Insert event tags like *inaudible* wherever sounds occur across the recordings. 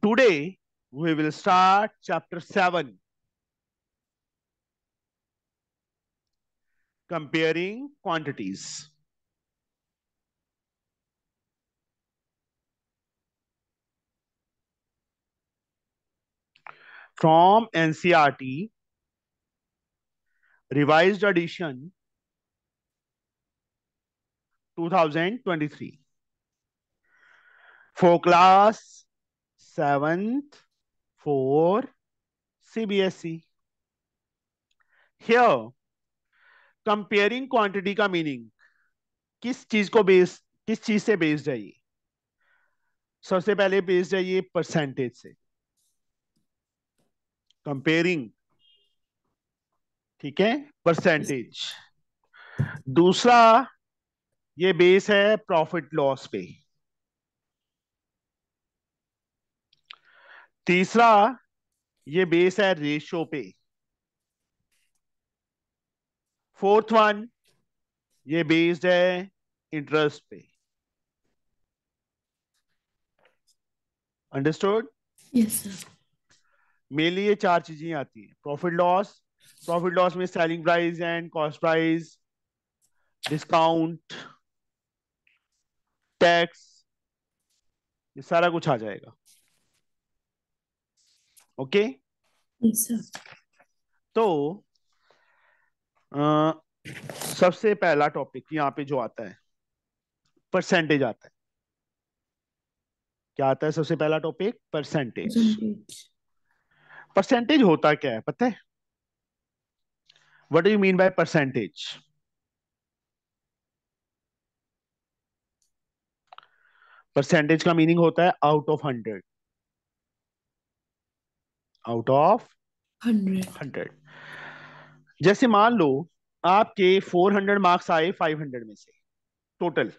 Today, we will start chapter 7. Comparing quantities. From NCRT, revised edition 2023. For class seventh एस CBSE. Here, comparing quantity का meaning किस चीज को base किस चीज से बेस जाइए सबसे पहले बेस जाइए परसेंटेज से कंपेयरिंग ठीक है परसेंटेज दूसरा ये बेस है प्रॉफिट लॉस पे तीसरा ये बेस है रेशो पे फोर्थ वन ये बेस्ड है इंटरेस्ट पे अंडरस्टूड मेनली ये चार चीजें आती है प्रॉफिट लॉस प्रॉफिट लॉस में selling price and cost price discount tax ये सारा कुछ आ जाएगा ओके तो आ, सबसे पहला टॉपिक यहाँ पे जो आता है परसेंटेज आता है क्या आता है सबसे पहला टॉपिक परसेंटेज परसेंटेज होता क्या है पता है what do you mean by percentage percentage का मीनिंग होता है out of hundred out of hundred जैसे मान लो आपके फोर हंड्रेड मार्क्स आए फाइव हंड्रेड में से टोटल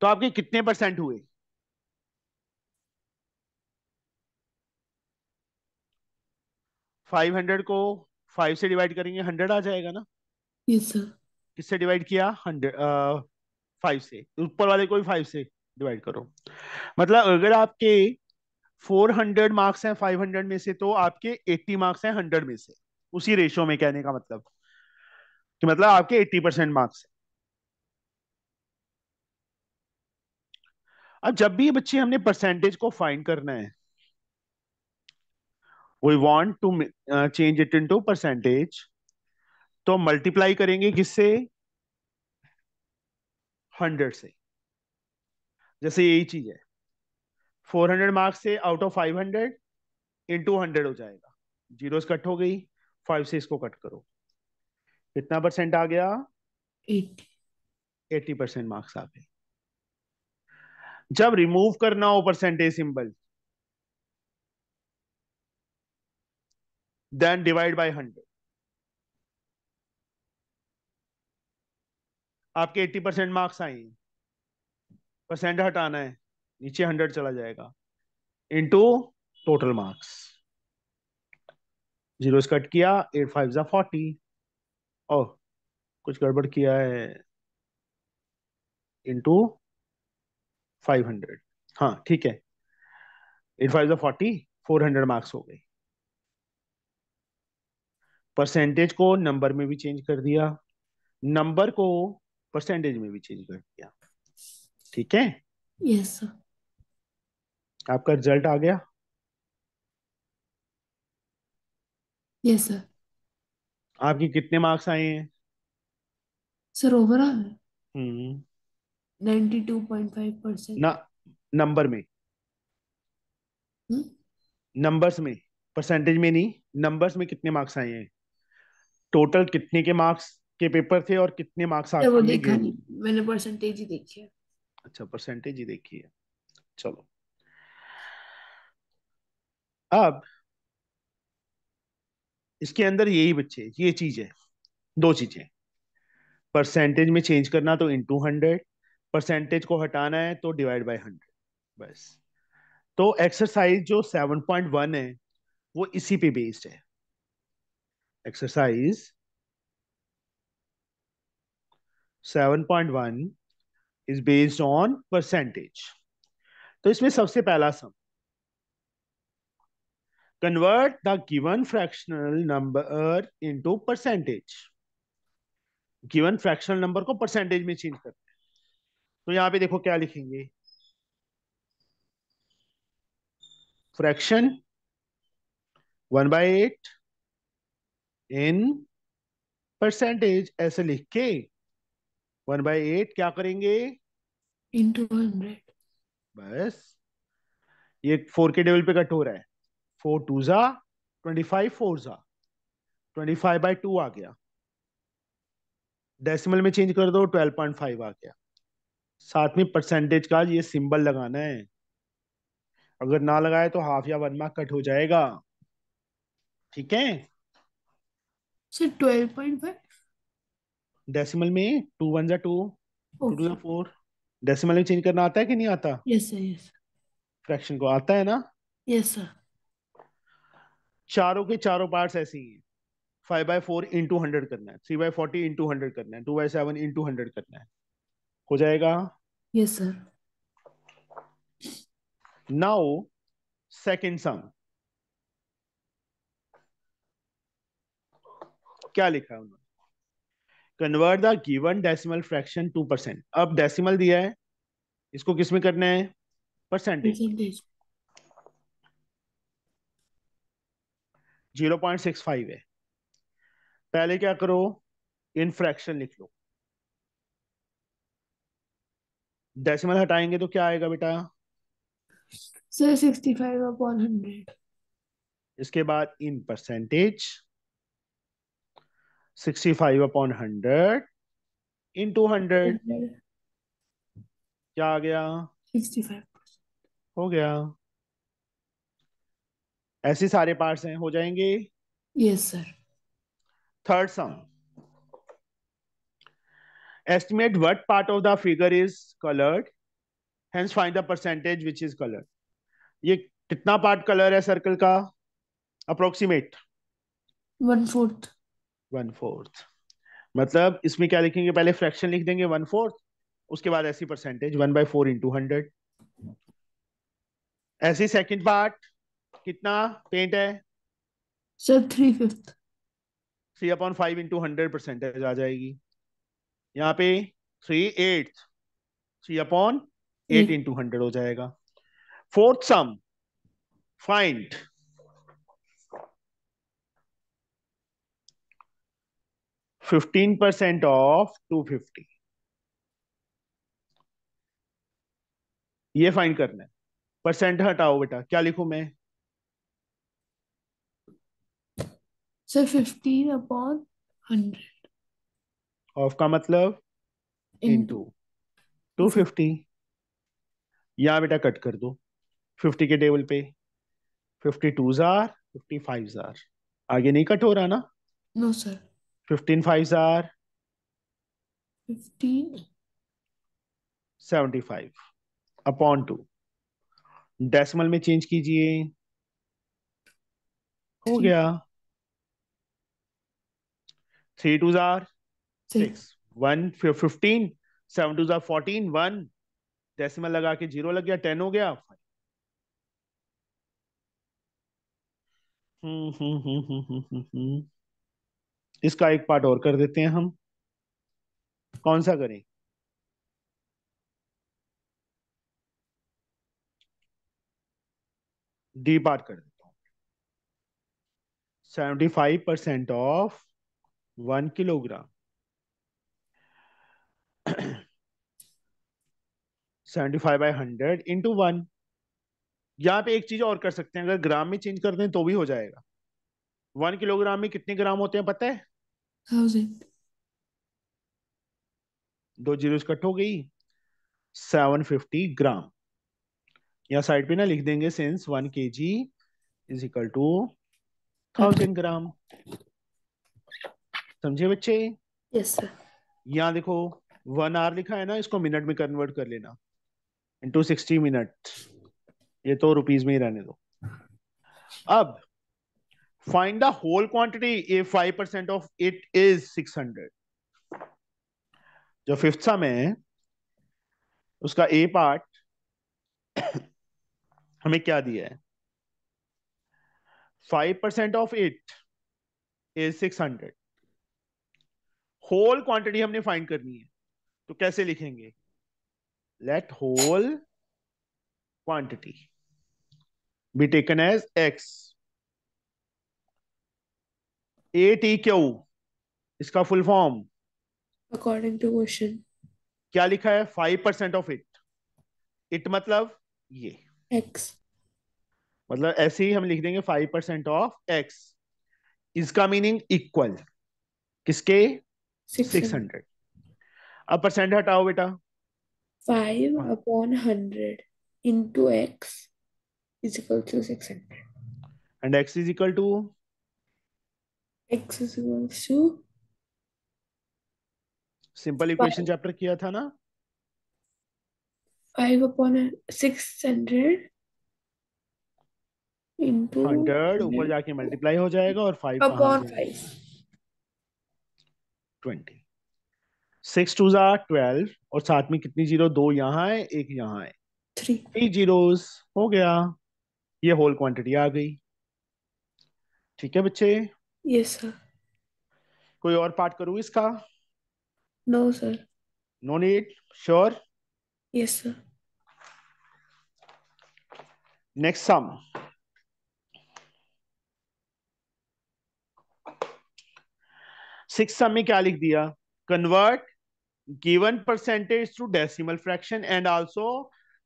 तो आपके कितने परसेंट हुए फाइव हंड्रेड को फाइव से डिवाइड करेंगे हंड्रेड आ जाएगा ना यस सर किससे डिवाइड किया हंड्रेड फाइव से ऊपर वाले को भी फाइव से डिवाइड करो मतलब अगर आपके 400 मार्क्स हैं 500 में से तो आपके 80 मार्क्स हैं 100 में से उसी रेशियो में कहने का मतलब कि मतलब आपके 80 परसेंट मार्क्स अब जब भी बच्चे हमने परसेंटेज को फाइंड करना है we want to change it into percentage तो मल्टीप्लाई करेंगे किससे हंड्रेड से जैसे यही चीज है फोर हंड्रेड मार्क्स से out of five hundred into hundred हो जाएगा जीरो कट हो गई फाइव से इसको कट करो कितना परसेंट आ गया एट्टी परसेंट मार्क्स आ गए जब रिमूव करना हो percentage symbol then divide by hundred आपके एट्टी परसेंट मार्क्स आए परसेंट हटाना है नीचे हंड्रेड चला जाएगा into total marks zero cut किया एट फाइव जा फोर्टी और कुछ गड़बड़ किया है इंटू फाइव हंड्रेड हाँ ठीक है एट फाइव जा फोर्टी फोर हंड्रेड मार्क्स हो गई परसेंटेज को नंबर में भी चेंज कर दिया नंबर को परसेंटेज में भी चेंज कर दिया ठीक है यस yes, सर आपका रिजल्ट आ गया यस सर आपके कितने मार्क्स आए हैं सर ओवरऑल हम्म परसेंट ना नंबर में नंबर्स hmm? में परसेंटेज में नहीं नंबर्स में कितने मार्क्स आए हैं टोटल कितने के मार्क्स के पेपर थे और कितने मार्क्स आपने वो देखा नहीं मैंने परसेंटेज ही देखी है अच्छा परसेंटेज ही देखी है चलो अब इसके अंदर यही बच्चे ये चीज है दो चीजें परसेंटेज में चेंज करना तो इनटू हंड्रेड परसेंटेज को हटाना है तो डिवाइड बाय हंड्रेड बस तो एक्सरसाइज जो सेवन पॉइंट वन है वो इसी पे बेस्ड है exercise seven point one is based on percentage तो इसमें सबसे पहला sum Convert the given fractional number into percentage. Given fractional number को परसेंटेज में चेंज करते हैं तो यहां पे देखो क्या लिखेंगे fraction one by eight in percentage ऐसे लिख के वन बाय एट क्या करेंगे इनटू हंड्रेड बस ये फोर के टेबल पे कट हो रहा है फोर टू जा ट्वेंटी फाइव फोर जा ट्वेंटी फाइव बाई टू आ गया डेसिमल में चेंज कर दो ट्वेल्व पॉइंट फाइव आ गया साथ में परसेंटेज का ये सिंबल लगाना है अगर ना लगाए तो हाफ या वन मार्क कट हो जाएगा ठीक है डेसिमल में टू वन जा टू टू जा फोर डेसिमल में चेंज करना आता है कि नहीं आता यस सर यस फ्रैक्शन को आता है ना यस सर चारों के चारों पार्ट्स ऐसे ही हैं five by four into hundred करना है three by forty into hundred करना है two by seven into hundred करना है हो जाएगा yes sir now second sum क्या लिखा है उन्होंने convert the given decimal fraction to percent अब डेसिमल दिया है इसको किसमें करना है percentage zero point six five है पहले क्या करो इन फ्रैक्शन लिख लो डेसिमल हटाएंगे तो क्या आएगा बेटा अपॉन हंड्रेड इसके बाद in percentage sixty five upon hundred into hundred क्या आ गया सिक्सटी फाइव हो गया ऐसे सारे पार्ट्स हैं हो जाएंगे yes sir third sum estimate what part of the figure is coloured hence find the percentage which is coloured ये कितना पार्ट कलर है सर्कल का approximate one fourth one fourth मतलब इसमें क्या लिखेंगे पहले फ्रैक्शन लिख देंगे वन फोर्थ उसके बाद ऐसी percentage one by four into hundred ऐसी सेकेंड पार्ट कितना पेंट है sir three fifth three upon five into hundred percentage आ जाएगी यहाँ पे three eight three upon eight into hundred हो जाएगा fourth sum find fifteen percent of two fifty ये फाइंड करना है परसेंट हटाओ बेटा क्या लिखू मैं sir fifteen upon hundred of का मतलब इनटू टू फिफ्टी यहाँ बेटा कट कर दो फिफ्टी के टेबल पे फिफ्टी टू जार फिफ्टी फाइव जार आगे नहीं कट हो रहा ना नो सर फिफ्टीन फाइव जार fifteen seventy five upon two decimal में चेंज कीजिए हो गया थ्री टू जार six one fifteen seven two जार फोर्टीन वन डेसिमल लगा के जीरो लग गया टेन हो गया हम्म हम्म, हम्म, हम्म हम्म इसका एक पार्ट और कर देते हैं हम कौन सा करें डी पार्ट कर देता हूँ seventy five percent of one kilogram seventy five by hundred into one यहां पे एक चीज और कर सकते हैं अगर ग्राम में चेंज कर दें तो भी हो जाएगा वन किलोग्राम में कितने ग्राम होते हैं पता है थाउजेंड दो जीरो कट हो गई सेवन फिफ्टी ग्राम यहाँ साइड पे ना लिख देंगे since one K G is equal to thousand gram समझे बच्चे yes, यहाँ देखो वन आवर लिखा है ना इसको मिनट में कन्वर्ट कर लेना इंटू सिक्सटी मिनट ये तो रुपीज में ही रहने दो अब find the whole quantity a five percent of it is six hundred जो फिफ्थ सम है उसका ए पार्ट *coughs* हमें क्या दिया है five percent of it is six hundred whole quantity हमने फाइंड करनी है तो कैसे लिखेंगे let whole quantity be taken as X A T Q इसका full form according to question क्या लिखा है five percent of it it मतलब ये एक्स मतलब ऐसे ही हम लिख देंगे फाइव परसेंट ऑफ एक्स इसका मीनिंग इक्वल किसके सिक्स अब परसेंट हटाओ बेटा five upon hundred into X is equal to six hundred and X is equal to X is equal to simple equation chapter किया था ना five upon six hundred into hundred ऊपर जाके multiply हो जाएगा और five upon five twenty six two जार twelve और साथ में कितनी जीरो दो यहाँ है एक यहाँ है थ्री जीरो हो गया ये होल क्वांटिटी आ गई ठीक है बच्चे यस yes, सर कोई और पार्ट करूँ इसका no sir no need sure yes sir next sum सिक्सा में क्या लिख दिया convert given percentage to decimal fraction and also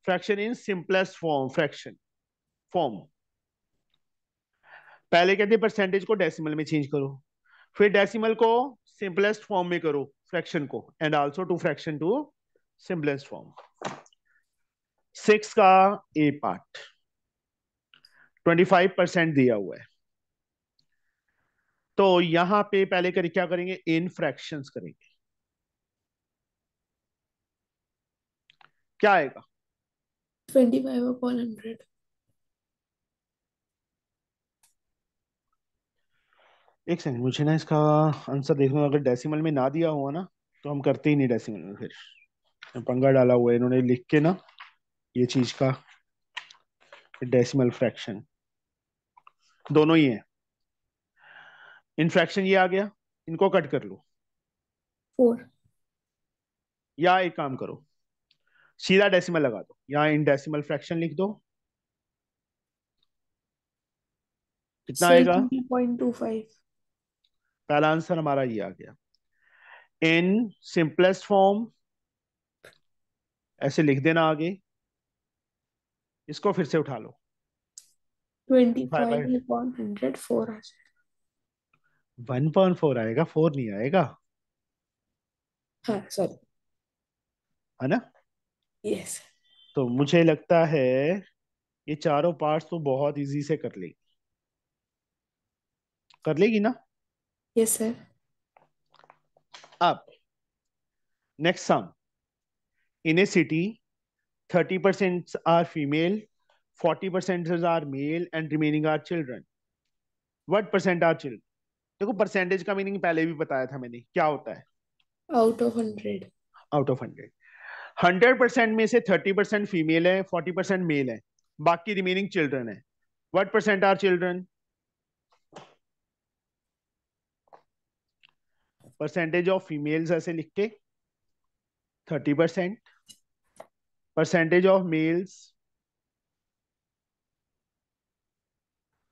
fraction in simplest form fraction form पहले कहते परसेंटेज को डेसिमल में चेंज करो फिर डेसिमल को सिंपलेस्ट फॉर्म में करो फ्रैक्शन को and also to fraction to simplest form six का a part twenty five percent दिया हुआ है तो यहां पे पहले करें क्या करेंगे इन फ्रैक्शन करेंगे क्या आएगा ट्वेंटी फाइव अपॉन हंड्रेड एक सेकंड मुझे ना इसका आंसर देखना अगर डेसिमल में ना दिया हुआ ना तो हम करते ही नहीं डेसिमल में फिर पंगा डाला हुआ है इन्होंने लिख के ना ये चीज का डेसिमल फ्रैक्शन दोनों ही है फ्रैक्शन ये आ गया इनको कट कर लो फोर या एक काम करो सीधा डेसिमल लगा दो यहाँ इन डेसिमल फ्रैक्शन लिख दो कितना आएगा पहला आंसर हमारा ये आ गया इन सिंपलेस्ट फॉर्म ऐसे लिख देना आगे इसको फिर से उठा लो ट्वेंटी फाइव हंड्रेड फोर आ जाए वन पॉइंट फोर आएगा फोर नहीं आएगा हाँ सॉरी है ना यस तो मुझे लगता है ये चारों पार्ट्स तो बहुत इजी से कर लेगी कर लेगी ना यस सर अब next sum in a city thirty percent are female forty percent are male and remaining are children what percent are children देखो परसेंटेज का मीनिंग पहले भी बताया था मैंने क्या होता है out of hundred out of hundred hundred percent में से थर्टी परसेंट फीमेल है फोर्टी परसेंट मेल है बाकी रिमेनिंग चिल्ड्रन है what percent are children percentage of females ऐसे लिख के thirty percent percentage of males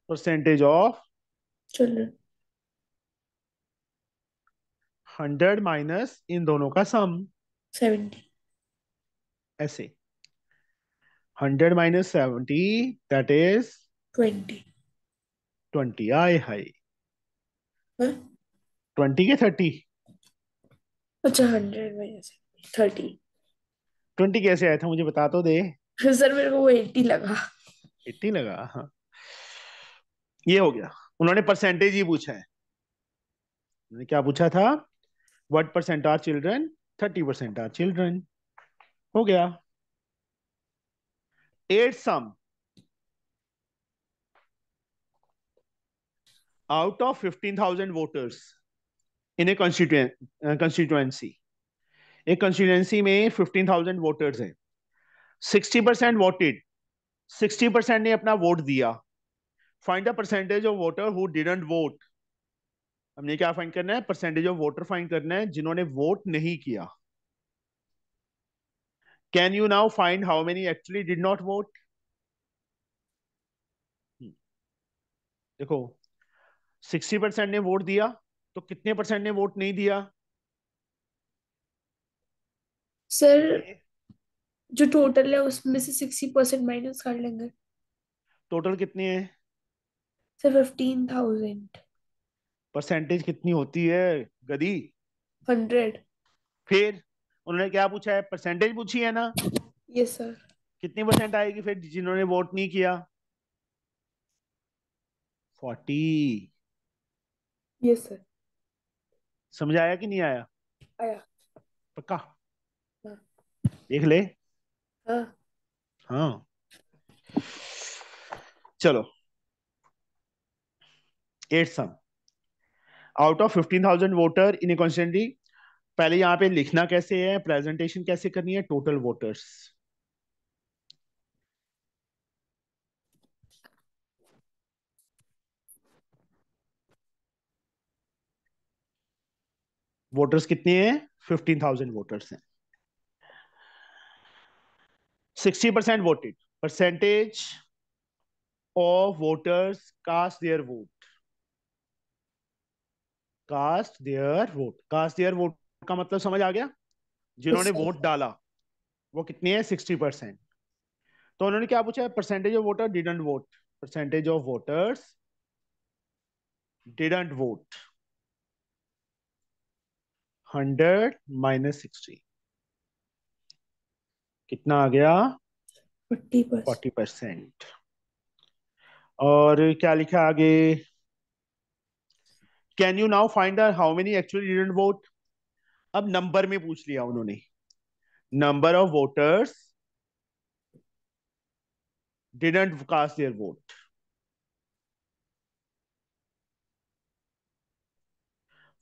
percentage of children hundred minus इन दोनों का सम सेवेंटी ऐसे hundred minus seventy that is twenty twenty आई हाई हाँ? ट्वेंटी के थर्टी अच्छा हंड्रेड माइनस थर्टी ट्वेंटी कैसे आया था मुझे बता तो दे सर मेरे को वो एट्टी लगा एट्टी लगा हाँ ये हो गया उन्होंने परसेंटेज ही पूछा है क्या पूछा था what percent are children thirty percent are children हो गया eight sum out of fifteen thousand voters in a constituency एक कंस्टिट्युएंसी में फिफ्टीन थाउजेंड वोटर्स हैं sixty percent voted sixty percent ने अपना वोट दिया find the percentage of voter who didn't vote हमने क्या फाइंड करना है परसेंटेज ऑफ वोटर फाइंड करना है जिन्होंने वोट नहीं किया can you now find how many actually did not vote देखो सिक्सटी परसेंट ने वोट दिया तो कितने परसेंट ने वोट नहीं दिया सर जो टोटल है उसमें से सिक्सटी परसेंट माइनस कर लेंगे टोटल कितने हैं सर फिफ्टीन थाउजेंड परसेंटेज कितनी होती है गदी हंड्रेड फिर उन्होंने क्या पूछा है परसेंटेज पूछी है ना यस सर कितनी परसेंट आएगी फिर जिन्होंने वोट नहीं किया फोर्टी यस सर समझ आया कि नहीं आया आया पक्का हाँ। देख ले हाँ, हाँ। चलो eight sum out of fifteen thousand voter in a constituency पहले यहाँ पे लिखना कैसे है प्रेजेंटेशन कैसे करनी है टोटल वोटर्स वोटर्स कितने हैं फिफ्टीन थाउजेंड वोटर्स हैं sixty percent voted percentage of voters cast their vote cast their vote cast their vote का मतलब समझ आ गया जिन्होंने वोट डाला वो कितने हैं सिक्सटी परसेंट तो उन्होंने क्या पूछा percentage of voter didn't vote percentage of voters didn't vote hundred minus sixty कितना आ गया फोर्टी परसेंट और क्या लिखा आगे can you now find out how many actually didn't vote अब नंबर में पूछ लिया उन्होंने number of voters didn't cast their vote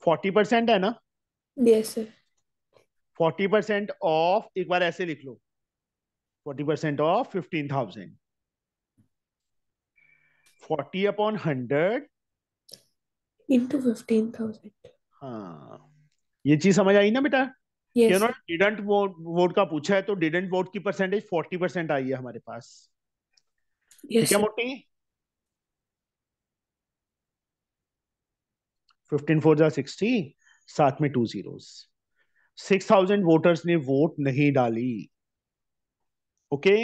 forty percent है ना यस फोर्टी परसेंट ऑफ एक बार ऐसे लिख लो forty percent of fifteen thousand forty upon hundred into 15000 हाँ ये चीज समझ आई ना बेटा yes. डिडेंट वोट वोट का पूछा है तो डिडेंट वोट की परसेंटेज 40 परसेंट आई है हमारे पास yes, क्या मोटी फिफ्टीन फोर जा सिक्सटी साथ में two zeros six thousand voters ने वोट नहीं डाली okay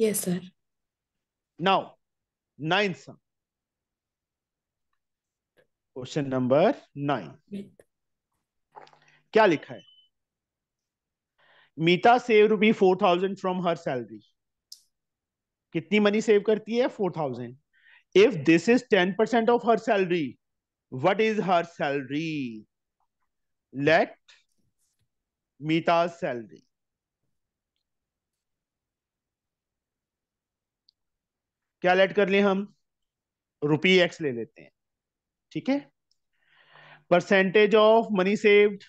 yes sir now nine sum question number nine क्या लिखा है Meeta save rupee four thousand from her salary कितनी मनी सेव करती है four thousand if this is ten percent of her salary what is her salary let Meeta salary क्या let कर ले हम रुपी एक्स ले लेते हैं ठीक है परसेंटेज ऑफ मनी सेव्ड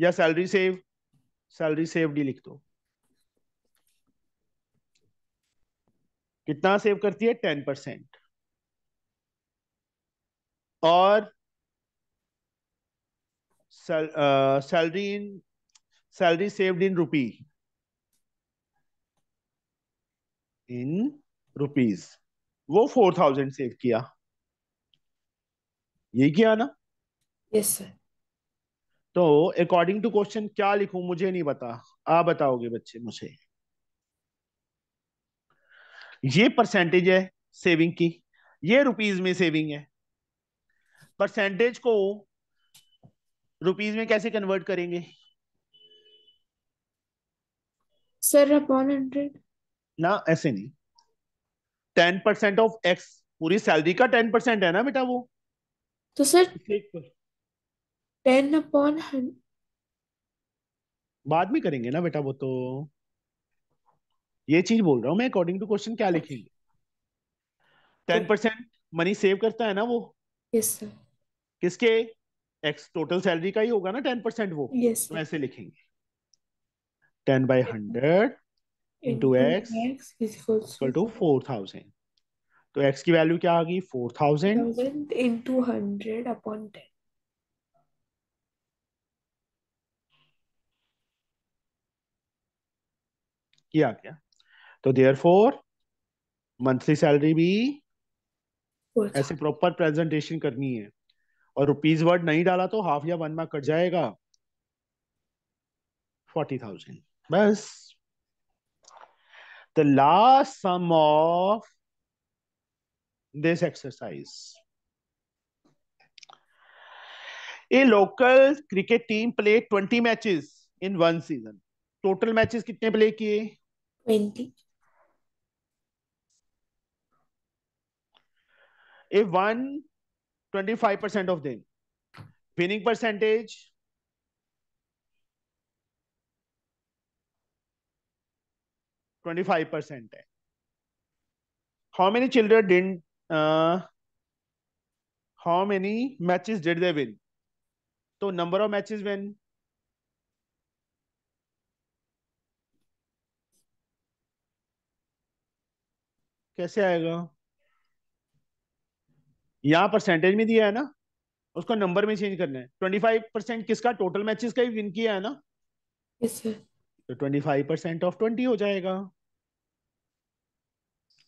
या सैलरी सेव सैलरी सेव्ड ही लिख दो कितना सेव करती है टेन परसेंट और salary in salary saved in rupee in rupees वो फोर थाउजेंड सेव किया यही किया ना यस yes, सर तो अकॉर्डिंग टू क्वेश्चन क्या लिखूं मुझे नहीं पता आप बताओगे बच्चे मुझे ये परसेंटेज है सेविंग की ये रुपीज में सेविंग है परसेंटेज को रुपीज में कैसे कन्वर्ट करेंगे सर अपॉन हंड्रेड ना ऐसे नहीं टेन परसेंट ऑफ एक्स पूरी सैलरी का टेन परसेंट है ना बेटा वो तो सर टेन अपॉन हंड्रेड बाद में करेंगे ना बेटा वो तो ये चीज बोल रहा हूँ मैं अकॉर्डिंग टू क्वेश्चन क्या अच्छा। लिखेंगे टेन परसेंट मनी सेव करता है ना वो यस सर किसके एक्स टोटल सैलरी का ही होगा ना टेन परसेंट वो yes, तो ऐसे लिखेंगे ten by hundred into x equal to four thousand तो एक्स की वैल्यू क्या आ गई four thousand into hundred upon ten किया गया तो देयर फोर मंथली सैलरी भी ऐसे प्रॉपर प्रेजेंटेशन करनी है और रुपीज वर्ड नहीं डाला तो हाफ या वन मार्क कट जाएगा फोर्टी थाउजेंड बस the last sum of this exercise. A local cricket team played 20 matches in one season. Total matches कितने play किए? 20. A won 25% of them. Winning percentage Twenty-five percent. How many children didn't how uh, many many did they win तो number of of win कैसे आएगा यहां percentage में दिया है ना उसको नंबर में चेंज करना है ट्वेंटी फाइव परसेंट किसका टोटल मैचेस का ही विन किया है ना yes, तो twenty five percent of twenty हो जाएगा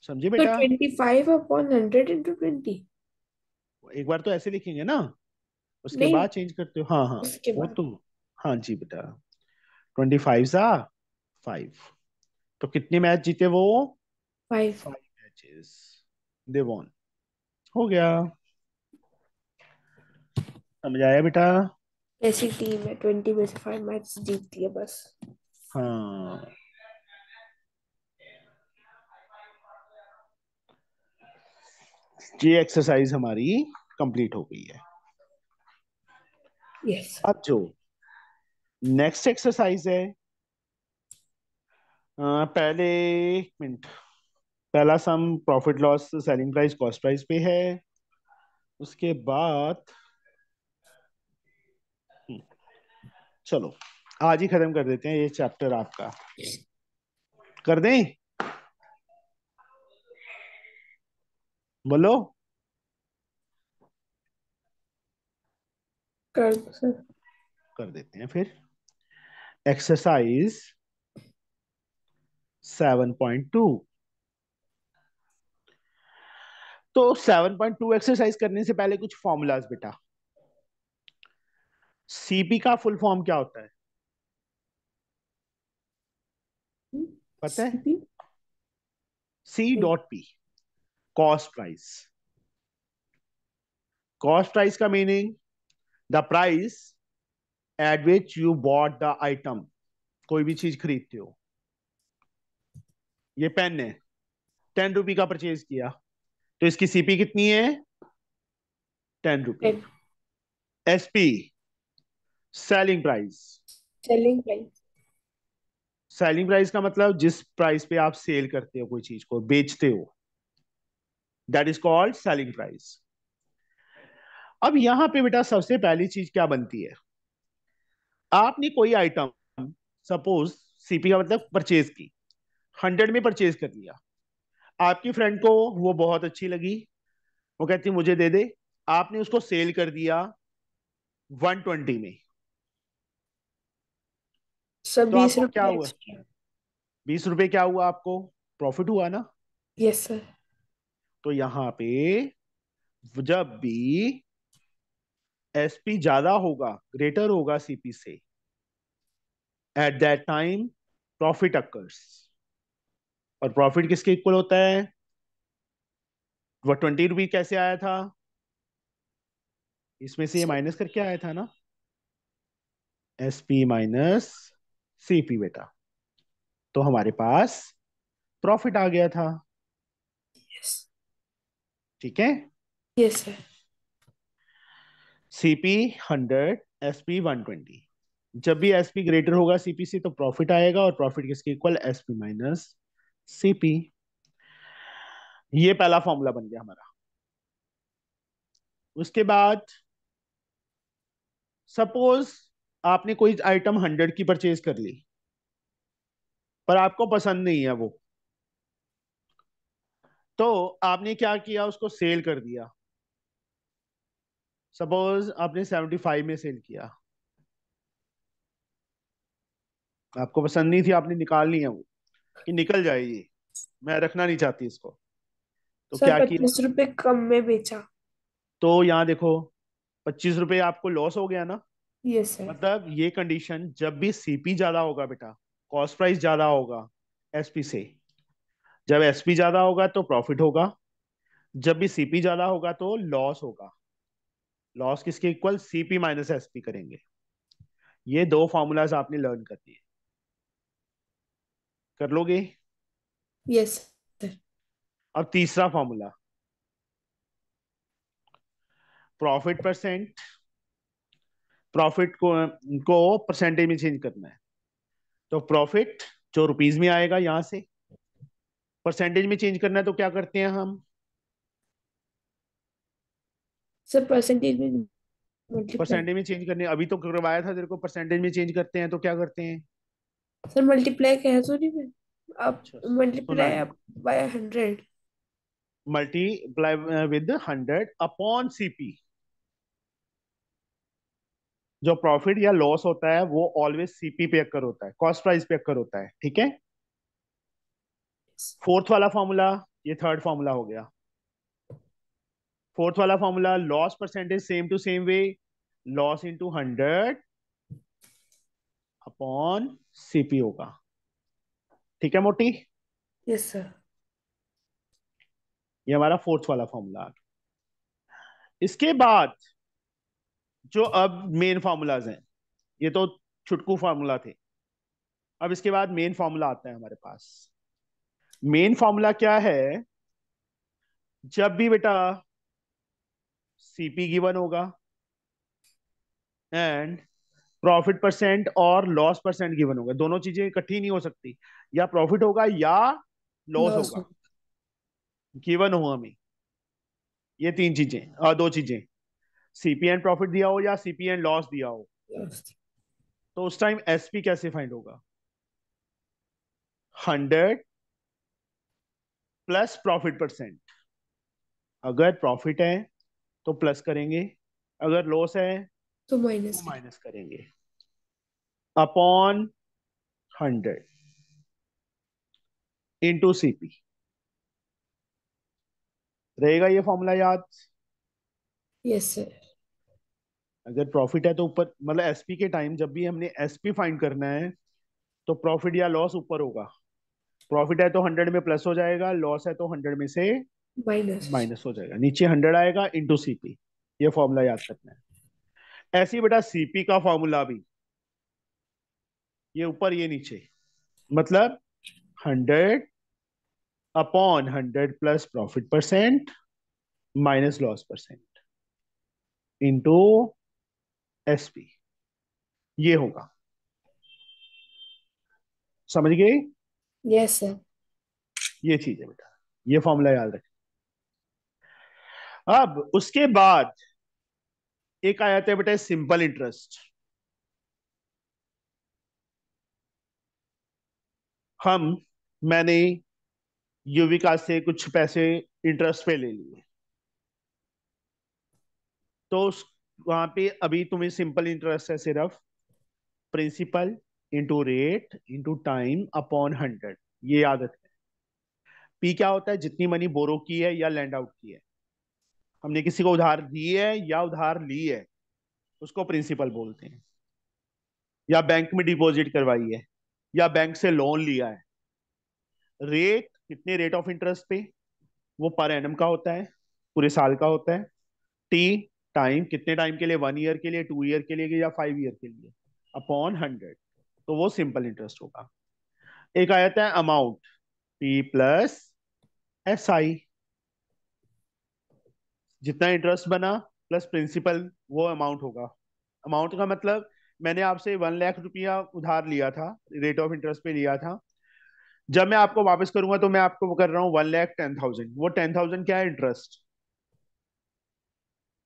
समझे तो बेटा twenty five upon hundred into twenty एक बार तो ऐसे लिखेंगे ना उसके बाद चेंज करते हो हाँ हाँ वो तो हाँ जी बेटा ट्वेंटी फाइव सा फाइव तो कितने मैच जीते वो five five matches they won हो गया समझ आया बेटा ऐसी टीम है ट्वेंटी में से फाइव मैच जीतती है बस हाँ ये एक्सरसाइज हमारी कंप्लीट हो गई है yes. अब जो नेक्स्ट एक्सरसाइज है पहले एक मिनट पहला sum profit loss selling price cost price पे है उसके बाद हम्म, चलो आज ही खत्म कर देते हैं ये चैप्टर आपका कर दें बोलो कर कर देते हैं फिर एक्सरसाइज सेवन पॉइंट टू तो सेवन पॉइंट टू एक्सरसाइज करने से पहले कुछ फॉर्मूलाज बेटा सीपी का फुल फॉर्म क्या होता है पता है C dot P cost price cost price का meaning the price at which you bought the item कोई भी चीज खरीदते हो ये पेन ने टेन रुपी का परचेज किया तो इसकी सीपी कितनी है ten rupee SP selling price selling price selling price का मतलब जिस प्राइस पे आप सेल करते हो कोई चीज को बेचते हो that is called selling price अब यहां पे बेटा सबसे पहली चीज क्या बनती है आपने कोई आइटम सपोज सीपी का मतलब परचेज की हंड्रेड में परचेज कर लिया आपकी फ्रेंड को वो बहुत अच्छी लगी वो कहती मुझे दे दे आपने उसको सेल कर दिया वन ट्वेंटी में सर तो बीस रुपए क्या हुआ बीस रुपए क्या हुआ आपको प्रॉफिट हुआ ना यस yes, सर तो यहां पे जब भी एसपी ज्यादा होगा ग्रेटर होगा सीपी से at that time profit occurs और प्रॉफिट किसके इक्वल होता है वह ट्वेंटी रुपी कैसे आया था इसमें से ये माइनस करके आया था ना S P minus C P बेटा तो हमारे पास प्रॉफिट आ गया था ठीक है yes sir CP hundred SP one twenty जब भी एसपी ग्रेटर होगा सीपी से तो प्रॉफिट आएगा और प्रॉफिट किसके इक्वल एसपी माइनस सीपी ये पहला फॉर्मूला बन गया हमारा उसके बाद सपोज आपने कोई आइटम हंड्रेड की परचेज कर ली पर आपको पसंद नहीं है वो तो आपने क्या किया उसको सेल कर दिया सपोज आपने सेवेंटी फाइव में सेल किया आपको पसंद नहीं थी आपने ली है वो कि निकल जाएगी मैं रखना नहीं चाहती इसको तो सर, क्या किया रुपए कम में बेचा तो यहाँ देखो पच्चीस रुपए आपको लॉस हो गया ना यस सर मतलब ये कंडीशन जब भी सीपी ज्यादा होगा बेटा कॉस्ट प्राइस ज्यादा होगा एसपी से जब एसपी ज्यादा होगा तो प्रॉफिट होगा जब भी सीपी ज्यादा होगा तो लॉस होगा लॉस किसके इक्वल सीपी माइनस एसपी करेंगे ये दो फॉर्मूलाज आपने लर्न कर दिए कर लोगे यस yes, अब तीसरा फॉर्मूला प्रॉफिट परसेंट प्रॉफिट को को परसेंटेज में चेंज करना है तो प्रॉफिट जो रुपीज में आएगा यहां से परसेंटेज में चेंज करना है तो क्या करते हैं हम सर परसेंटेज में परसेंटेज में चेंज करने अभी तो करवाया था तेरे को परसेंटेज में चेंज करते हैं तो क्या करते हैं सर मल्टीप्लाई क्या है सॉरी मैं आप multiply by 100 multiply with 100 upon CP जो प्रॉफिट या लॉस होता है वो ऑलवेज सीपी पे अक्कर होता है कॉस्ट प्राइस पे अक्कर होता है ठीक है फोर्थ वाला फॉर्मूला ये थर्ड फॉर्मूला हो गया फोर्थ वाला formula loss percentage same to same way loss into hundred upon सीपीओ का ठीक है मोटी यस सर ये हमारा फोर्थ वाला फॉर्मूला इसके बाद जो अब मेन फॉर्मूलाज हैं ये तो छुटकू फॉर्मूला थे अब इसके बाद मेन फॉर्मूला आता है हमारे पास मेन फॉर्मूला क्या है जब भी बेटा सीपी गिवन होगा एंड प्रॉफिट परसेंट और लॉस परसेंट गिवन होगा दोनों चीजें इकट्ठी नहीं हो सकती या प्रॉफिट होगा या लॉस होगा गिवन हो हमें ये तीन चीजें और दो चीजें सीपी एंड प्रॉफिट दिया हो या सीपी एंड लॉस दिया हो तो उस टाइम एसपी कैसे फाइंड होगा हंड्रेड प्लस प्रॉफिट परसेंट अगर प्रॉफिट है तो प्लस करेंगे अगर लॉस है तो माइनस तो माइनस करेंगे अपॉन हंड्रेड इंटू सीपी रहेगा ये फॉर्मूला याद यस सर अगर प्रॉफिट है तो ऊपर मतलब एसपी के टाइम जब भी हमने एसपी फाइंड करना है तो प्रॉफिट या लॉस ऊपर होगा प्रॉफिट है तो हंड्रेड में प्लस हो जाएगा लॉस है तो हंड्रेड में से माइनस माइनस हो जाएगा नीचे हंड्रेड आएगा इंटू सीपी ये फॉर्मूला याद रखना है ऐसे ही बेटा सीपी का फॉर्मूला भी ये ऊपर ये नीचे मतलब hundred upon hundred plus profit percent minus loss percent into S P ये होगा समझ गए यस yes, सर ये चीज है बेटा ये फॉर्मूला याद रखें अब उसके बाद एक आया था बेटा सिंपल इंटरेस्ट हम मैंने युविका से कुछ पैसे इंटरेस्ट पे ले लिए तो वहां पे अभी तुम्हें सिंपल इंटरेस्ट है सिर्फ principal into rate into time upon hundred ये याद रखें पी क्या होता है जितनी मनी बोरो की है या लैंड आउट की है हमने किसी को उधार दी है या उधार ली है उसको प्रिंसिपल बोलते हैं या बैंक में डिपॉजिट करवाई है या बैंक से लोन लिया है रेट कितने रेट ऑफ इंटरेस्ट पे वो पर एनम का होता है पूरे साल का होता है टी टाइम कितने टाइम के लिए वन ईयर के लिए टू ईयर के लिए या फाइव ईयर के लिए अपॉन हंड्रेड तो वो सिंपल इंटरेस्ट होगा एक जाता है amount P plus S I जितना इंटरेस्ट बना प्लस प्रिंसिपल वो अमाउंट होगा अमाउंट का मतलब मैंने आपसे वन लाख रुपया उधार लिया था रेट ऑफ इंटरेस्ट पे लिया था जब मैं आपको वापस करूंगा तो मैं आपको कर रहा हूँ वन लाख टेन थाउजेंड वो टेन थाउजेंड क्या है इंटरेस्ट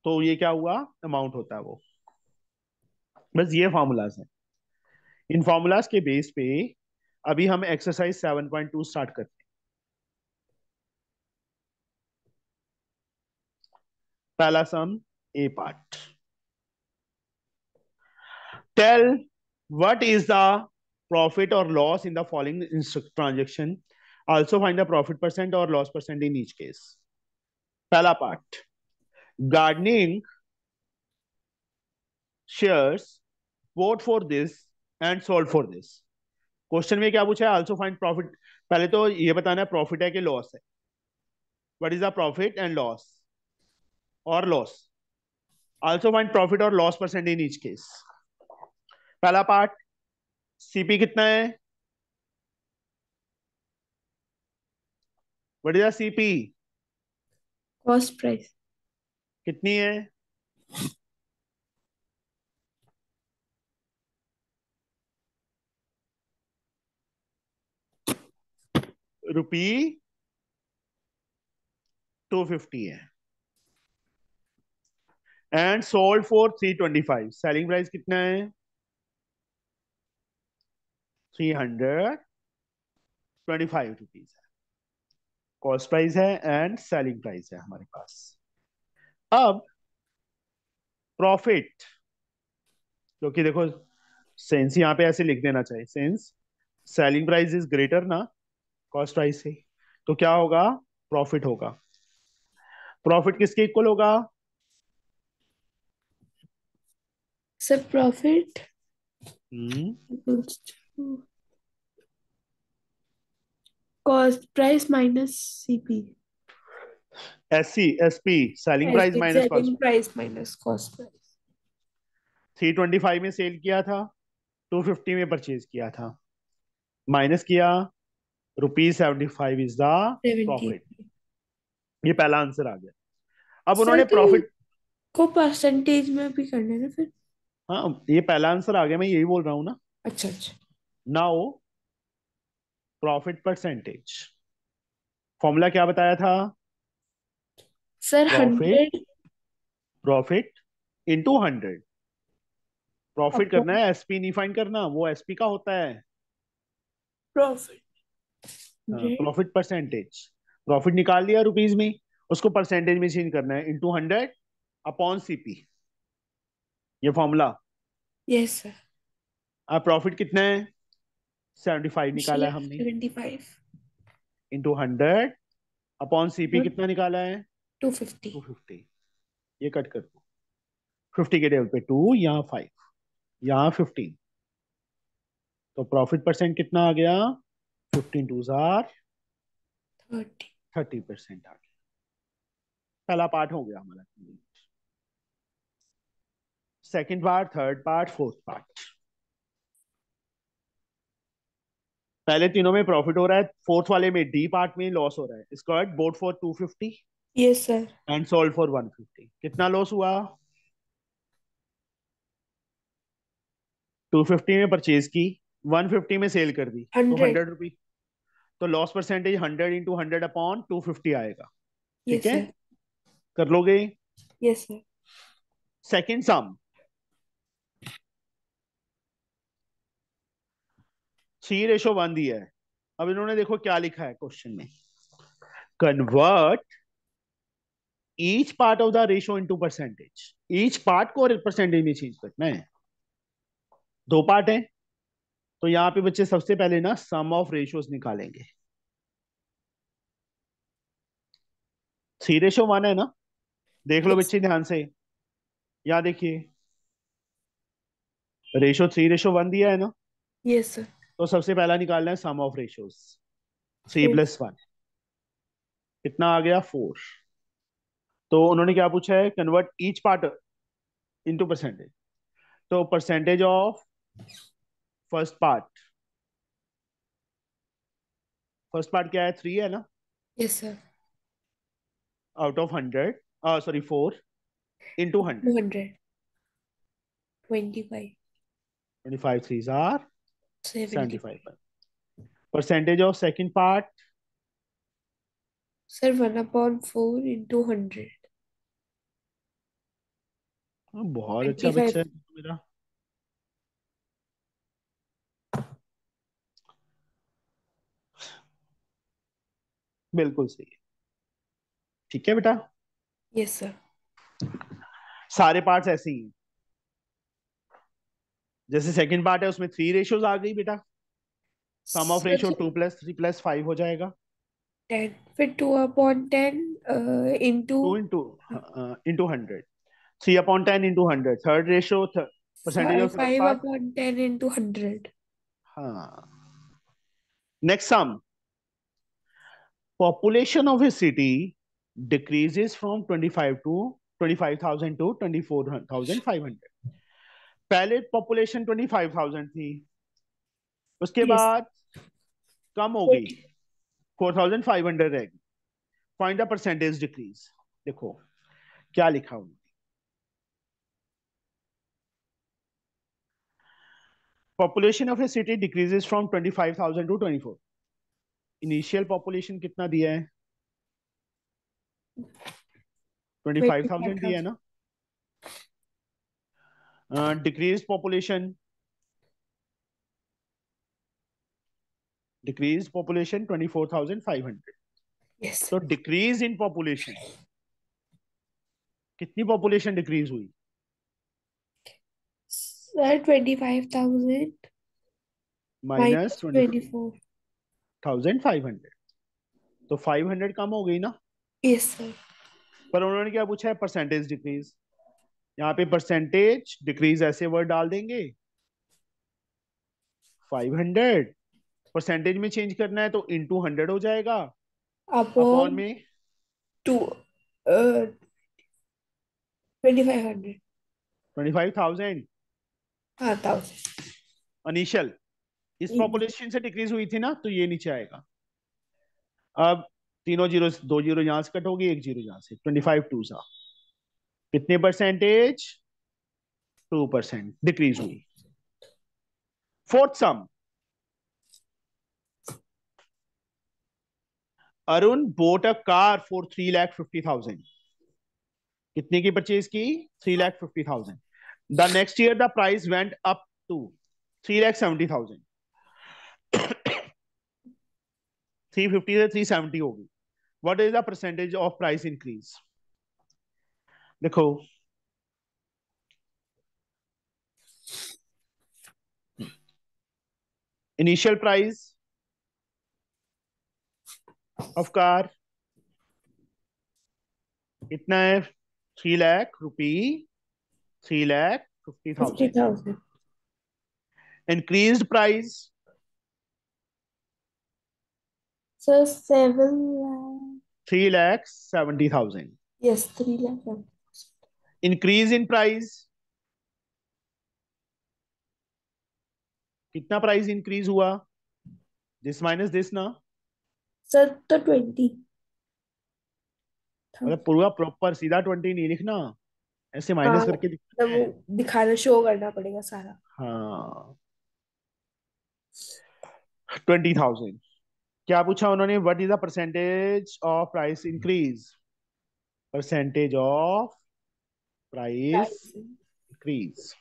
तो ये क्या हुआ अमाउंट होता है वो बस ये फॉर्मूलाज हैं इन फॉर्मूलाज के बेस पे अभी हम exercise seven point two start करते हैं पहला sum A part tell what is the profit और loss in the following transaction also find the profit percent और loss percent in each case पहला part gardening shears bought for this and sold for this question में क्या पूछा है also find profit पहले तो ये बताना है प्रॉफिट है कि लॉस है what is the profit and loss और लॉस आल्सो फाइंड प्रॉफिट और loss percent in each case पहला पार्ट सीपी कितना है what is the CP cost price कितनी है रुपी टू फिफ्टी है and sold for three twenty five selling price कितना है three hundred twenty five rupees है कॉस्ट प्राइस है एंड सेलिंग प्राइस है हमारे पास अब प्रॉफिट क्योंकि देखो सेंस यहां पे ऐसे लिख देना चाहिए since selling price is greater ना कॉस्ट प्राइस से तो क्या होगा प्रॉफिट होगा प्रॉफिट किसके इक्वल होगा sir profit cost price minus CP S C S P selling price minus selling price minus cost price three twenty five में sell किया था टू फिफ्टी में परचेज किया था माइनस किया rupees seventy five is the profit ये पहला answer आ गया अब उन्होंने प्रॉफिट तो को परसेंटेज में भी करने ना फिर हाँ ये पहला आंसर आ गया मैं यही बोल रहा हूँ ना अच्छा अच्छा नाउ प्रॉफिट परसेंटेज फॉर्मूला क्या बताया था sir hundred profit into hundred profit करना तो- है एसपी नहीं फाइंड करना वो एसपी का होता है प्रॉफिट प्रॉफिट परसेंटेज प्रॉफिट निकाल लिया रुपीज में उसको परसेंटेज में चेंज करना है इनटू हंड्रेड अपॉन सीपी ये फॉर्मूला यस सर प्रॉफिट कितना है सेवेंटी फाइव निकाला है हमने इनटू हंड्रेड अपॉन सीपी कितना निकाला है टू फिफ्टी टू फिफ्टी ये कट कर दो फिफ्टी के टेबल पे टू यहाँ फाइव यहाँ फिफ्टीन तो प्रॉफिट परसेंट कितना आ गया फिफ्टीन टू जार थर्टी परसेंट आ गया पहला पार्ट हो गया हमारा second part third part fourth part पहले तीनों में प्रॉफिट हो रहा है फोर्थ वाले में डी पार्ट में लॉस हो रहा है squad bought for two fifty yes sir and sold for one fifty कितना लॉस हुआ टू फिफ्टी में परचेज की वन फिफ्टी में सेल कर दी हंड्रेड रुपी तो loss percentage hundred into hundred upon two fifty आएगा ठीक है कर लोगे yes second sum C ratio one दिया है अब इन्होंने देखो क्या लिखा है क्वेश्चन में convert each part of the ratio into percentage each part को परसेंटेज में चेंज करना है दो पार्ट है तो यहाँ पे बच्चे सबसे पहले ना सम ऑफ रेशियोज निकालेंगे सी माना है ना देख लो बच्चे ध्यान से यहाँ देखिए रेशो थ्री रेशो वन दिया है ना यस सर तो सबसे पहला निकालना है sum of ratios three plus one कितना आ गया फोर तो उन्होंने क्या पूछा है convert each part into percentage तो percentage of first part first part क्या है थ्री है ना yes sir out of hundred sorry four into hundred hundred twenty percentage of second part sir one upon four into hundred बहुत अच्छा बच्चा है मेरा बिल्कुल सही है ठीक है बेटा यस सर सारे पार्ट्स ऐसे ही हैं जैसे सेकंड पार्ट है उसमें थ्री रेशियोज आ गई बेटा sum of ratio two plus three plus five हो जाएगा टेन फिर two upon ten into into into hundred three upon ten into hundred third ratio percentage of five upon ten into hundred हाँ next sum population of a city decreases from 25 to 25,000 to 24,500 पहले population 25,000 थी उसके yes. बाद कम हो गई 4,500 रह गई find the percentage decrease देखो क्या लिखा उन्होंने population of a city decreases from 25000 to 24 initial population कितना दिया है ट्वेंटी फाइव थाउजेंड दिया है ना decrease population decrease population twenty four thousand five hundred तो डिक्रीज इन पॉपुलेशन कितनी पॉपुलेशन डिक्रीज हुई sir twenty five thousand minus twenty four thousand five hundred तो फाइव हंड्रेड कम हो गई ना yes, सर पर उन्होंने क्या पूछा है परसेंटेज डिक्रीज यहाँ पे परसेंटेज डिक्रीज ऐसे वर्ड डाल देंगे फाइव हंड्रेड परसेंटेज में चेंज करना है तो इन टू हंड्रेड हो जाएगा अपॉन में two twenty five hundred twenty five thousand हाँ थाउजेंड अनिशल इस पॉपुलेशन से डिक्रीज हुई थी ना तो ये नीचे आएगा अब तीनों जीरो दो जीरो यहां से कट होगी एक जीरो यहां से ट्वेंटी फाइव टू सा कितने परसेंटेज टू परसेंट डिक्रीज हुई fourth sum Arun bought a car for three lakh fifty thousand कितने की परचेज की three lakh fifty thousand the next year the price went up to three lakh seventy thousand three fifty से three seventy होगी what is the percentage of price increase देखो initial price of car इतना है three lakh rupee three lakh fifty thousand increase price Sir, seven. Three lakh seventy thousand. Yes, three कितना price increase हुआ this minus this ना sir तो twenty मतलब पूरा proper सीधा ट्वेंटी नहीं लिखना ऐसे माइनस हाँ, करके लिखना तो मतलब दिखाना शो करना पड़ेगा सारा हाँ ट्वेंटी थाउजेंड क्या पूछा उन्होंने what is the percentage of price increase percentage of price increase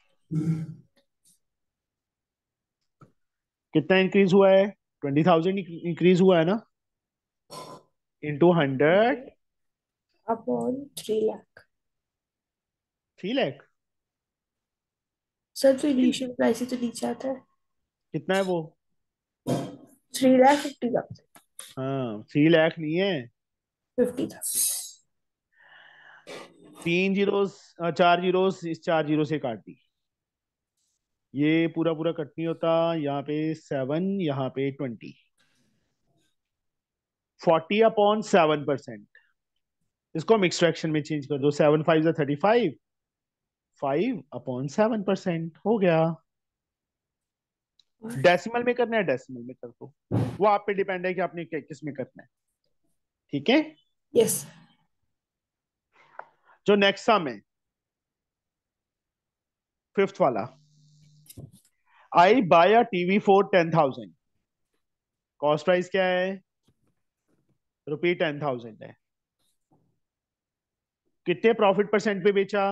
कितना इंक्रीज हुआ है ट्वेंटी थाउजेंड इंक्रीज हुआ है ना two hundred upon three lakh three lakh sir तो इनिशियल प्राइस ही तो नीचे आता है कितना है वो थ्री लाख फिफ्टी थाउजेंड हाँ थ्री लाख नहीं है फिफ्टी थाउजेंड तीन जीरो हाँ, चार जीरो चार जीरो से काट दी ये पूरा पूरा कट नहीं होता यहाँ पे सेवन यहाँ पे twenty forty upon seven percent इसको हम एक्सट्रैक्शन में चेंज कर दो seven five thirty five five upon seven percent हो गया डेसिमल में करना है डेसिमल में कर दो वो आप पे डिपेंड है कि आपने किस में करना है ठीक है यस जो नेक्स्ट सम है फिफ्थ वाला I buy a TV for ten thousand cost price क्या है रुपी टेन थाउजेंड है कितने प्रॉफिट परसेंट पे बेचा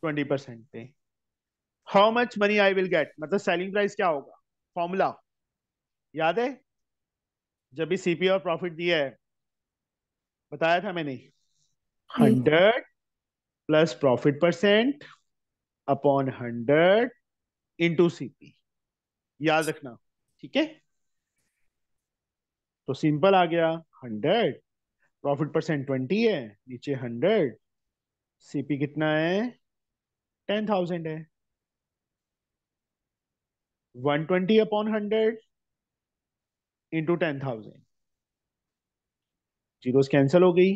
ट्वेंटी परसेंट पे how much money I will get मतलब सेलिंग प्राइस क्या होगा फॉर्मूला याद है जब भी सीपी और प्रॉफिट दिया है बताया था मैंने hundred plus profit percent upon hundred into CP याद रखना ठीक है तो सिंपल आ गया हंड्रेड प्रॉफिट परसेंट ट्वेंटी है नीचे हंड्रेड सीपी कितना है टेन थाउजेंड है one twenty upon hundred into ten thousand zero cancel हो गई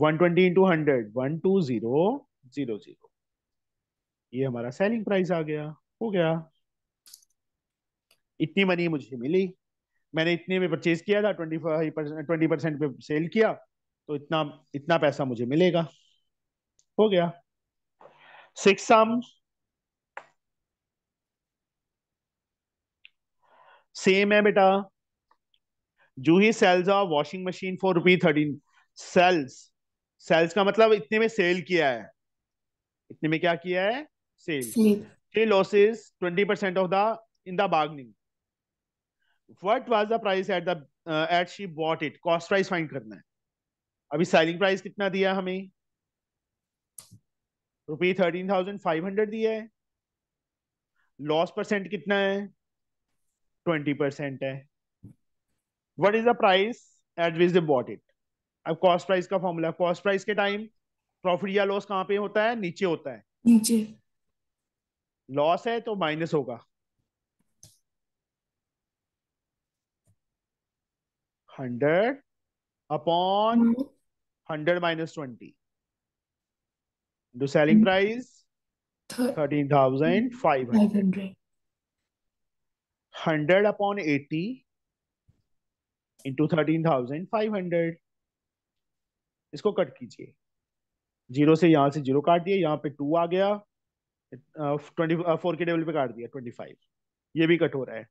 one twenty into hundred one two zero zero zero ये हमारा सेलिंग प्राइस आ गया हो गया इतनी मनी मुझे मिली मैंने इतने में परचेज किया था twenty five percent twenty percent पे सेल किया तो इतना इतना पैसा मुझे मिलेगा हो गया सिक्स सम्स सेम है बेटा Juhi sells off washing machine for rupee thirteen sells sells का मतलब इतने में सेल किया है इतने में क्या किया है sell three losses twenty percent of the in the bargaining what was the price at the at she bought it cost price find करना है अभी सेलिंग प्राइस कितना दिया हमें rupee thirteen thousand five hundred दिया है लॉस परसेंट कितना है ट्वेंटी परसेंट है what is the price at which they bought it अब कॉस्ट प्राइस का फॉर्मूला कॉस्ट प्राइस के टाइम प्रॉफिट या लॉस कहाँ पे होता है नीचे होता है नीचे लॉस है तो माइनस होगा hundred upon hmm. Hundred minus twenty do selling price thirteen thousand five hundred hundred upon eighty into thirteen thousand five hundred इसको कट कीजिए जीरो से यहां से जीरो काट दिया यहाँ पे टू आ गया ट्वेंटी फोर के टेबल पे काट दिया ट्वेंटी फाइव ये भी कट हो रहा है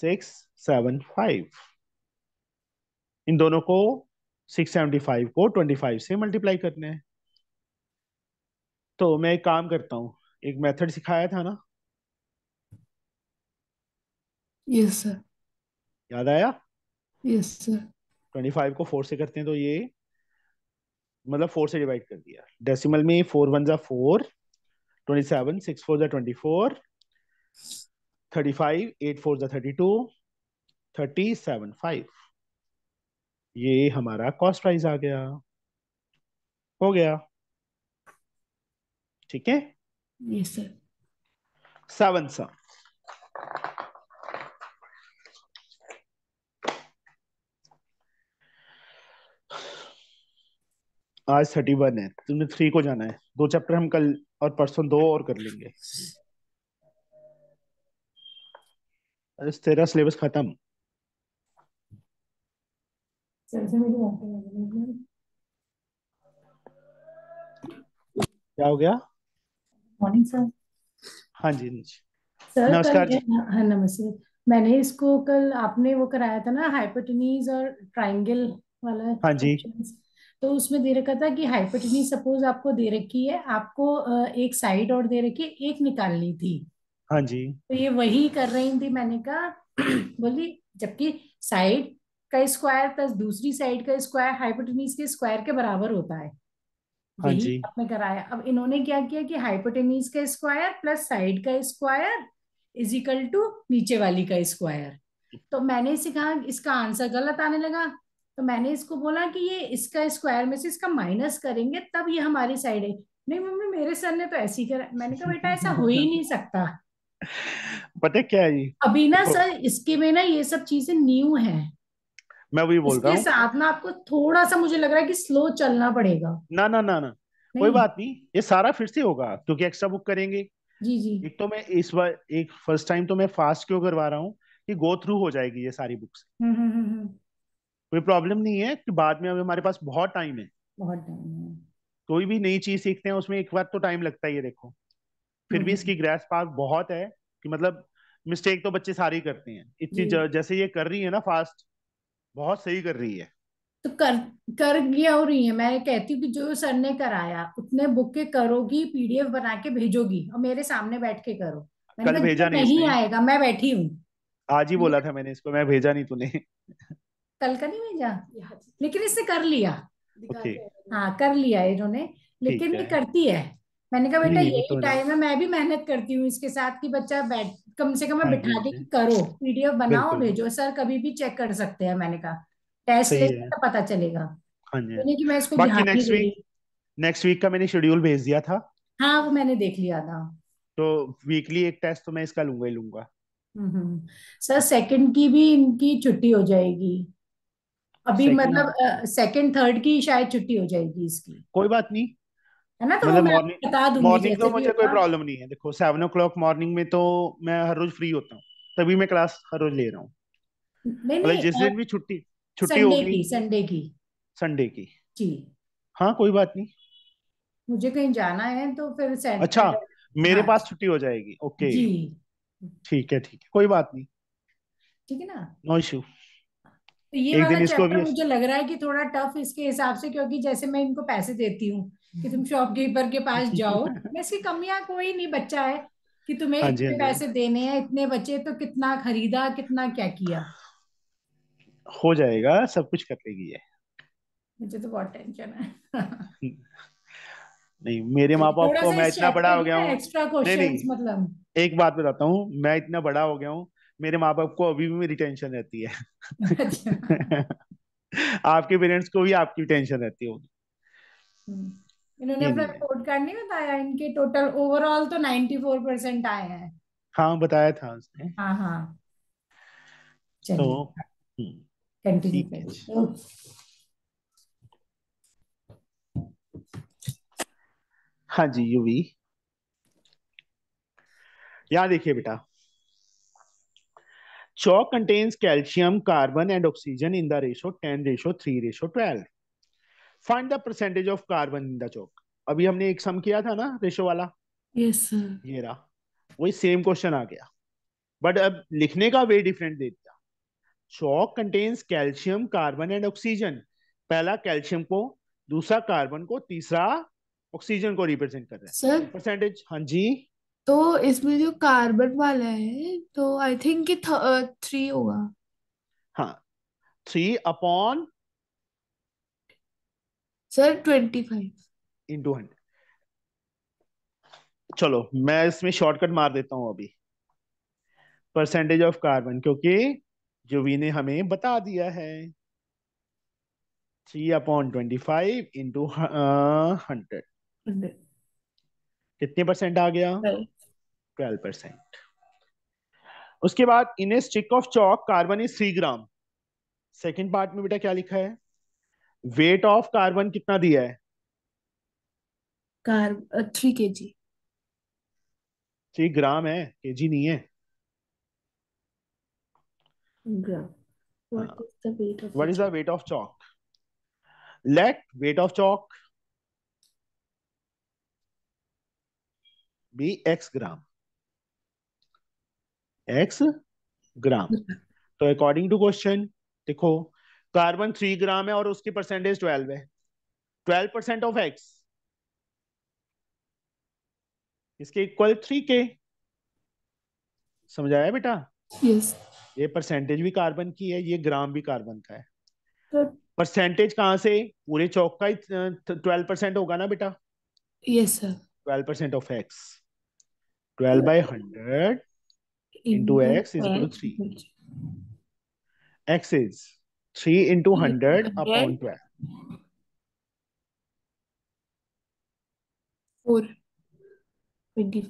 सिक्स सेवन फाइव इन दोनों को सिक्स सेवेंटी फाइव को ट्वेंटी फाइव से मल्टीप्लाई करना है तो मैं एक काम करता हूं एक मेथड सिखाया था ना यस सर याद आया यस सर ट्वेंटी फाइव को फोर से करते हैं तो ये मतलब फोर से डिवाइड कर दिया डेसिमल में फोर वन जा four twenty seven six four जा twenty four thirty five eight four जा thirty two thirty seven five ये हमारा कॉस्ट प्राइस आ गया हो गया ठीक है यस सर सेवन सा आज थर्टी वन है तुमने थ्री को जाना है दो चैप्टर हम कल और परसों दो और कर लेंगे तेरा सिलेबस खत्म क्या हो गया मॉर्निंग सर हाँ जी सर नमस्कार जी हाँ नमस्ते मैंने इसको कल आपने वो कराया था ना हाइपोटनीज और ट्राइंगल वाला हाँ जी तो उसमें दे रखा था कि हाइपोटेनी सपोज आपको दे रखी है आपको एक साइड और दे रखी है एक निकालनी थी हाँ जी तो ये वही कर रही थी मैंने कहा *clears throat* बोली जबकि साइड का स्क्वायर प्लस दूसरी साइड का स्क्वायर हाइपोटनीस के स्क्वायर के बराबर होता है हाँ जी आपने कराया अब इन्होंने क्या किया कि हाइपोटेनिस का स्क्वायर प्लस साइड का स्क्वायर इज इक्वल टू नीचे वाली का स्क्वायर तो मैंने इसे कहा इसका आंसर गलत आने लगा तो मैंने इसको बोला कि ये इसका स्क्वायर में से इसका माइनस करेंगे तब ये हमारी साइड है नहीं मम्मी मेरे सर ने तो ऐसे ही करा मैंने कहा बेटा ऐसा हो ही नहीं सकता पता क्या है अभी ना सर इसके में ना ये सब चीजें न्यू है मैं वही बोल रहा हूँ साथ ना आपको थोड़ा सा मुझे लग रहा है कि स्लो चलना पड़ेगा ना ना ना ना कोई बात नहीं ये सारा फिर से होगा क्योंकि एक्स्ट्रा बुक करेंगे जी जी एक तो मैं इस बार एक फर्स्ट टाइम तो मैं फास्ट क्यों करवा रहा हूँ कि गो थ्रू हो जाएगी ये सारी बुक्स हम्म हम्म हम्म, हम्म। कोई प्रॉब्लम नहीं है कि बाद में अभी हमारे पास बहुत टाइम है बहुत टाइम है कोई भी नई चीज सीखते हैं उसमें एक बार तो टाइम लगता ही है देखो फिर भी हम्म। इसकी ग्रेस पास बहुत है कि मतलब मिस्टेक तो बच्चे सारे करते हैं इतनी जैसे ये कर रही है ना फास्ट बहुत सही कर रही है तो कर कर गया हो रही है मैं कहती हूँ कि जो सर ने कराया उतने बुक के करोगी पीडीएफ बना के भेजोगी और मेरे सामने बैठ के करो कल भेजा नहीं, नहीं आएगा मैं बैठी हूँ आज ही हम्म। बोला था मैंने इसको मैं भेजा नहीं तूने कल का नहीं भेजा लेकिन इसने कर लिया हाँ कर लिया इन्होंने लेकिन ये करती है मैंने कहा बेटा यही टाइम तो है मैं भी मेहनत करती हूँ इसके साथ कि बच्चा बैठ कम से कम मैं हाँ बिठा हाँ दे करो पीडीएफ बनाओ भेजो सर कभी भी चेक कर सकते हैं मैंने कहा टेस्ट लेकर पता चलेगा हाँ कि मैं इसको बाकी नेक्स्ट वीक नेक्स्ट वीक का मैंने शेड्यूल भेज दिया था हाँ वो मैंने देख लिया था तो वीकली एक टेस्ट तो मैं इसका लूंगा ही लूंगा हम्म, हम्म। सर सेकंड की भी इनकी छुट्टी हो जाएगी अभी मतलब सेकंड uh, थर्ड की शायद छुट्टी हो जाएगी इसकी कोई बात नहीं है ना तो मतलब मैं मॉर्निंग बता दूंगी मॉर्निंग तो मुझे कोई प्रॉब्लम हाँ। नहीं है देखो सेवन ओ क्लॉक मॉर्निंग में तो मैं हर रोज फ्री होता हूँ तभी मैं क्लास हर रोज ले रहा हूँ मतलब जिस दिन भी छुट्टी छुट्टी होगी संडे की संडे की जी हाँ कोई बात नहीं मुझे कहीं जाना है तो फिर अच्छा मेरे हाँ। पास छुट्टी हो जाएगी ओके जी ठीक है ठीक है कोई बात नहीं ठीक है ना नो इश्यू तो ये एक वाला चैप्टर मुझे लग रहा है कि थोड़ा टफ इसके हिसाब से क्योंकि जैसे मैं इनको पैसे देती हूँ कि तुम शॉपकीपर के पास *laughs* जाओ मैं इसकी कमियां कोई नहीं बच्चा है कि तुम्हें हाँ इतने हाँ हाँ पैसे देने हैं इतने बचे तो कितना खरीदा कितना क्या किया हो जाएगा सब कुछ कर लेगी ये मुझे तो बहुत टेंशन है *laughs* नहीं मेरे तो माँ बाप को मैं इतना बड़ा हो गया हूँ मतलब एक बात बताता हूँ मैं इतना बड़ा हो गया हूँ मेरे माँ बाप को अभी भी मेरी टेंशन रहती है अच्छा। *laughs* आपके पेरेंट्स को भी आपकी टेंशन रहती होगी हम्म। इन्होंने अपना रिपोर्ट कार्ड नहीं बताया इनके टोटल ओवरऑल तो 94 परसेंट आए हैं हाँ बताया था उसने हाँ हाँ तो हम्म। कंटिन्यू हाँ जी यू भी यहाँ देखिए बेटा Chalk contains calcium, carbon and oxygen in the ratio 10 ratio 3 ratio 12. Find the percentage of carbon in the chalk. अभी हमने एक सम किया था ना रेशो वाला yes, sir. ये रहा वही सेम क्वेश्चन आ गया बट अब लिखने का वे डिफरेंट दे दिया chalk contains calcium carbon and oxygen पहला कैल्शियम को दूसरा कार्बन को तीसरा ऑक्सीजन को रिप्रेजेंट कर रहे हैं परसेंटेज हाँ जी तो इसमें जो कार्बन वाला है तो आई थिंक कि थ्री होगा हाँ three upon sir twenty five two hundred चलो मैं इसमें शॉर्टकट मार देता हूँ अभी परसेंटेज ऑफ कार्बन क्योंकि जोवी ने हमें बता दिया है three upon twenty five into hundred कितने परसेंट आ गया ट्वेल्व परसेंट उसके बाद in a stick of chalk carbon is three gram second part में बेटा क्या लिखा है वेट ऑफ कार्बन कितना दिया है कार्ब थ्री के जी थ्री ग्राम है के जी नहीं है what is the weight of chalk let weight of chalk be x gram x gram *laughs* तो अकॉर्डिंग टू क्वेश्चन देखो कार्बन थ्री ग्राम है और उसकी परसेंटेज ट्वेल्व है ट्वेल्व परसेंट ऑफ एक्स इसके इक्वल थ्री के समझ आया बेटा yes. ये परसेंटेज भी कार्बन की है ये ग्राम भी कार्बन का है परसेंटेज तो कहाँ से पूरे चौक का ही ट्वेल्व परसेंट होगा ना बेटा yes sir twelve percent of x twelve by hundred into x is equal to 3. x is 3 into 100 upon 12. 4. 25.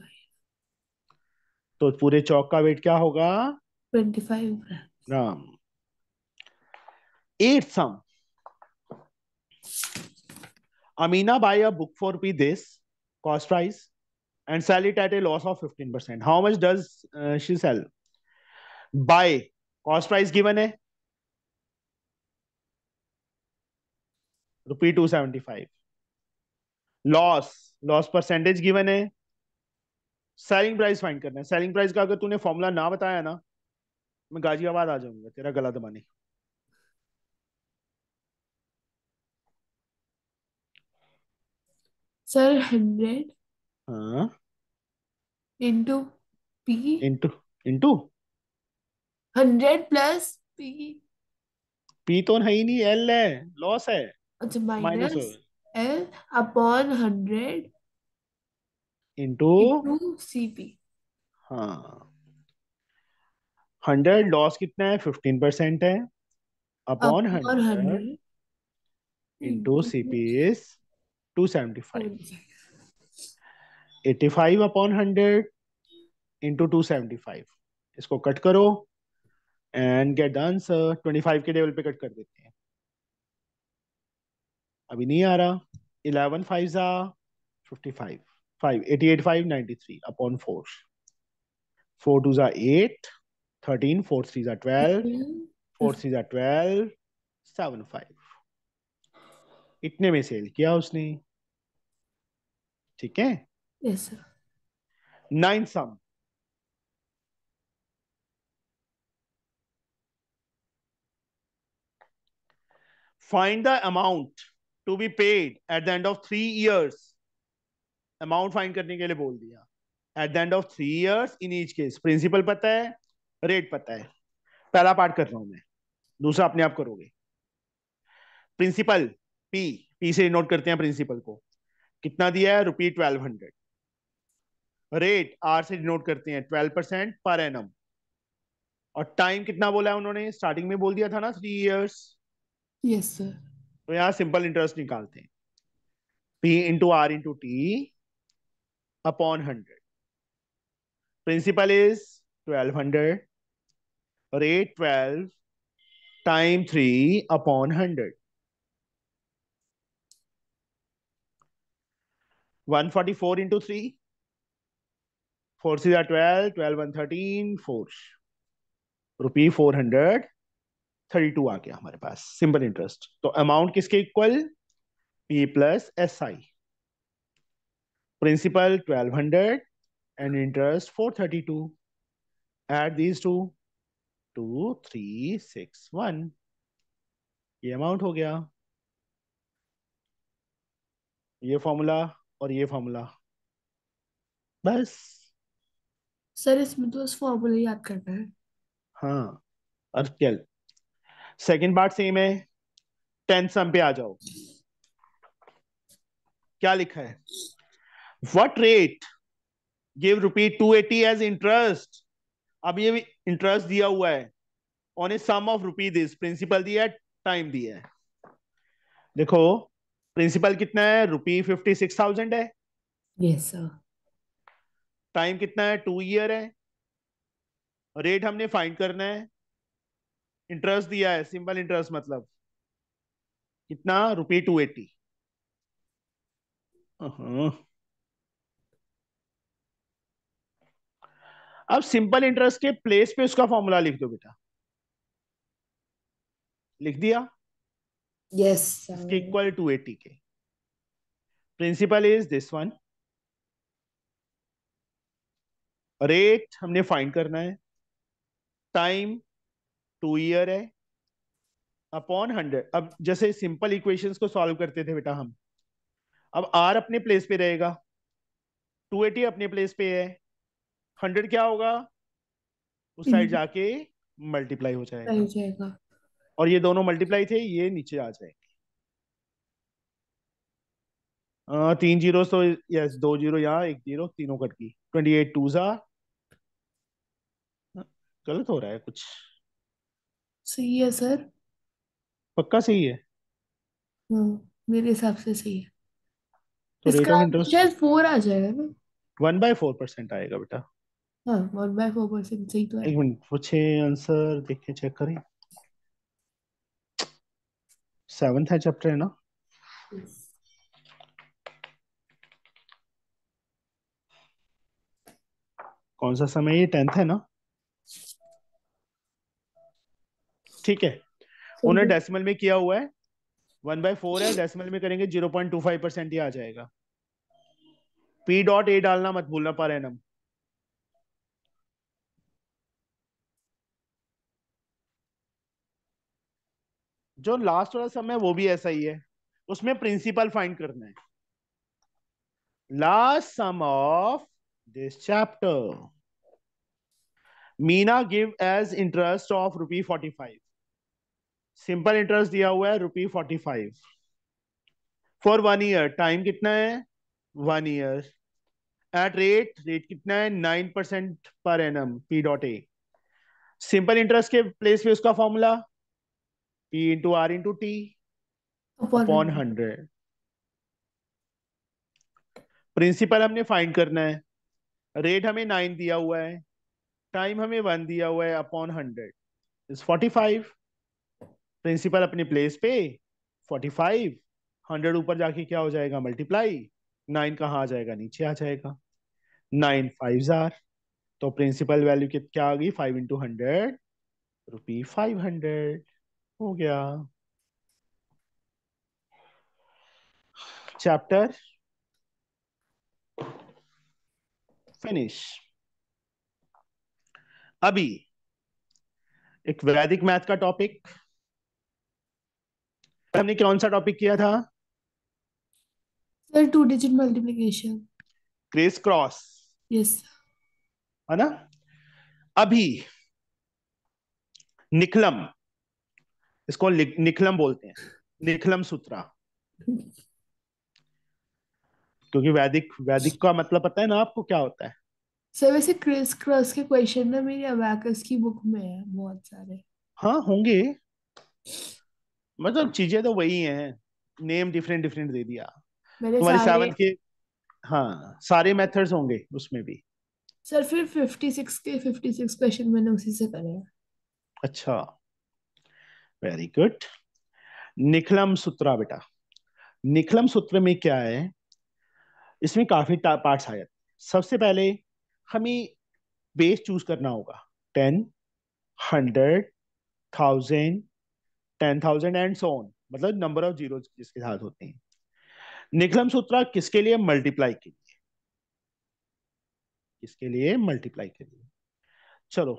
तो पूरे चौक का वेट क्या होगा 25 gram eight sum Amina buy a book for P this cost price and sell it at a loss of 15%. How much does uh, she sell? Buy. Cost price given a rupee two seventy five loss loss percentage given है selling price find करना है selling price का अगर तूने formula ना बताया ना मैं गाजियाबाद आ जाऊंगा तेरा गला दबाने सर हंड्रेड हाँ into P into into hundred plus P P तो है ही नहीं एल है लॉस है अच्छा minus minus L upon hundred into into C P हाँ हंड्रेड लॉस कितना है फिफ्टीन परसेंट है upon upon hundred hundred into C P is two seventy five eighty five upon hundred into two seventy five इसको cut करो and get dance twenty five के level पे cut कर देते हैं अभी नहीं आ रहा इलेवन फाइव जा fifty five five eighty eight five ninety three upon four four two जा एट थर्टीन फोर थ्री जा ट्वेल्व फोर थ्री जा ट्वेल्व सेवन फाइव इतने में सेल किया उसने ठीक है yes sir nine sum find the amount to be paid at the end of three years amount find करने के लिए बोल दिया at the end of three years in each case principal पता है रेट पता है पहला पार्ट कर रहा हूं मैं दूसरा अपने आप करोगे प्रिंसिपल पी पी से नोट करते हैं प्रिंसिपल को कितना दिया है rupee twelve hundred rate R से डिनोट करते हैं ट्वेल्व परसेंट पर एन और टाइम कितना बोला है उन्होंने स्टार्टिंग में बोल दिया था ना थ्री इयर्स यस सर तो यहाँ सिंपल इंटरेस्ट निकालते हैं P into R into T upon hundred principal is twelve hundred rate twelve time three upon hundred one forty four into three four see are twelve one thirteen four rupee four hundred thirty two आ गया हमारे पास simple interest तो amount किसके equal P plus S I principal twelve hundred and interest four thirty two eight these two two three six one ये amount हो गया ये फॉर्मूला और ये फॉर्मूला बस सर इसमें तो उस फॉर्मूला याद करना है हाँ और क्या सेकंड पार्ट सेम है टेंथ सम पे आ जाओ क्या लिखा है what rate give rupee two eighty as interest अब ये भी इंटरेस्ट दिया हुआ है on a sum of rupee this principal दिया है टाइम दिया है देखो प्रिंसिपल कितना है रुपी फिफ्टी सिक्स थाउजेंड है यस yes, सर टाइम कितना है टू ईयर है रेट हमने फाइंड करना है इंटरेस्ट दिया है सिंपल इंटरेस्ट मतलब कितना रुपये टू एट्टी अब सिंपल इंटरेस्ट के प्लेस पे उसका फॉर्मूला लिख दो बेटा लिख दिया यस इक्वल टू एटी के principal is this one rate हमने फाइंड करना है टाइम टू ईयर है अपॉन हंड्रेड अब जैसे सिंपल इक्वेशंस को सॉल्व करते थे बेटा हम अब आर अपने प्लेस पे रहेगा एटी अपने प्लेस पे है हंड्रेड क्या होगा उस साइड हम्म। जाके मल्टीप्लाई हो जाएगा जाएगा और ये दोनों मल्टीप्लाई थे ये नीचे आ जाएंगे तीन जीरो तो यस दो जीरो यहाँ एक जीरो तीनों कट की ट्वेंटी एट टू सा गलत हो रहा है कुछ सही है सर पक्का सही है हाँ, मेरे हिसाब से सही है तो रेट इसका ऑफ इंटरेस्ट शायद फोर आ जाएगा ना वन बाय फोर परसेंट आएगा बेटा हाँ वन बाय फोर परसेंट सही तो है एक मिनट पूछे आंसर देखिए चेक करें सेवेंथ है चैप्टर है ना कौन सा समय ये टेंथ है ना ठीक है उन्हें डेसिमल में किया हुआ है वन बाय फोर है डेसिमल में करेंगे zero point two five percent ही आ जाएगा पी डॉट ए डालना मत भूलना पर एनम जो लास्ट वाला समय वो भी ऐसा ही है उसमें प्रिंसिपल फाइंड करना है last sum of this chapter Meena give as interest of rupee forty five simple interest दिया हुआ है rupee forty five for one year time कितना है one year at rate rate कितना है nine percent per M P dot A simple interest के place पे उसका formula P into R into T upon hundred principal हमने find करना है रेट हमें नाइन दिया हुआ है टाइम हमें वन दिया हुआ है upon hundred is forty five principal अपनी प्लेस पे फोर्टी फाइव हंड्रेड ऊपर जाके क्या हो जाएगा मल्टीप्लाई नाइन कहाँ आ जाएगा नीचे आ जाएगा नाइन फाइव आर तो प्रिंसिपल वैल्यू कित क्या आ गई five into hundred rupee five hundred हो गया चैप्टर फिनिश अभी एक वैदिक मैथ का टॉपिक हमने कौन सा टॉपिक किया था sir two digit multiplication criss cross yes है ना अभी निखलम इसको निखलम बोलते हैं निखलम सूत्रा क्योंकि वैदिक वैदिक का मतलब पता है ना आपको क्या होता है सर वैसे क्रिस क्रॉस के क्वेश्चन ना मेरी अवैकस की बुक में है बहुत सारे हाँ होंगे मतलब चीजें तो वही हैं नेम डिफरेंट डिफरेंट दे दिया तुम्हारे सावन के हाँ सारे मेथड्स होंगे उसमें भी सर फिर 56 के 56 क्वेश्चन मैंने उसी से करे अच्छा वेरी गुड निखलम सूत्रा बेटा निखलम सूत्र में क्या है इसमें काफी पार्ट्स आ जाते हैं सबसे पहले हमें बेस चूज करना होगा ten hundred thousand ten thousand and so on मतलब नंबर ऑफ जीरो जिसके साथ होते हैं निकलम सूत्रा किसके लिए मल्टीप्लाई के लिए किसके लिए मल्टीप्लाई के लिए चलो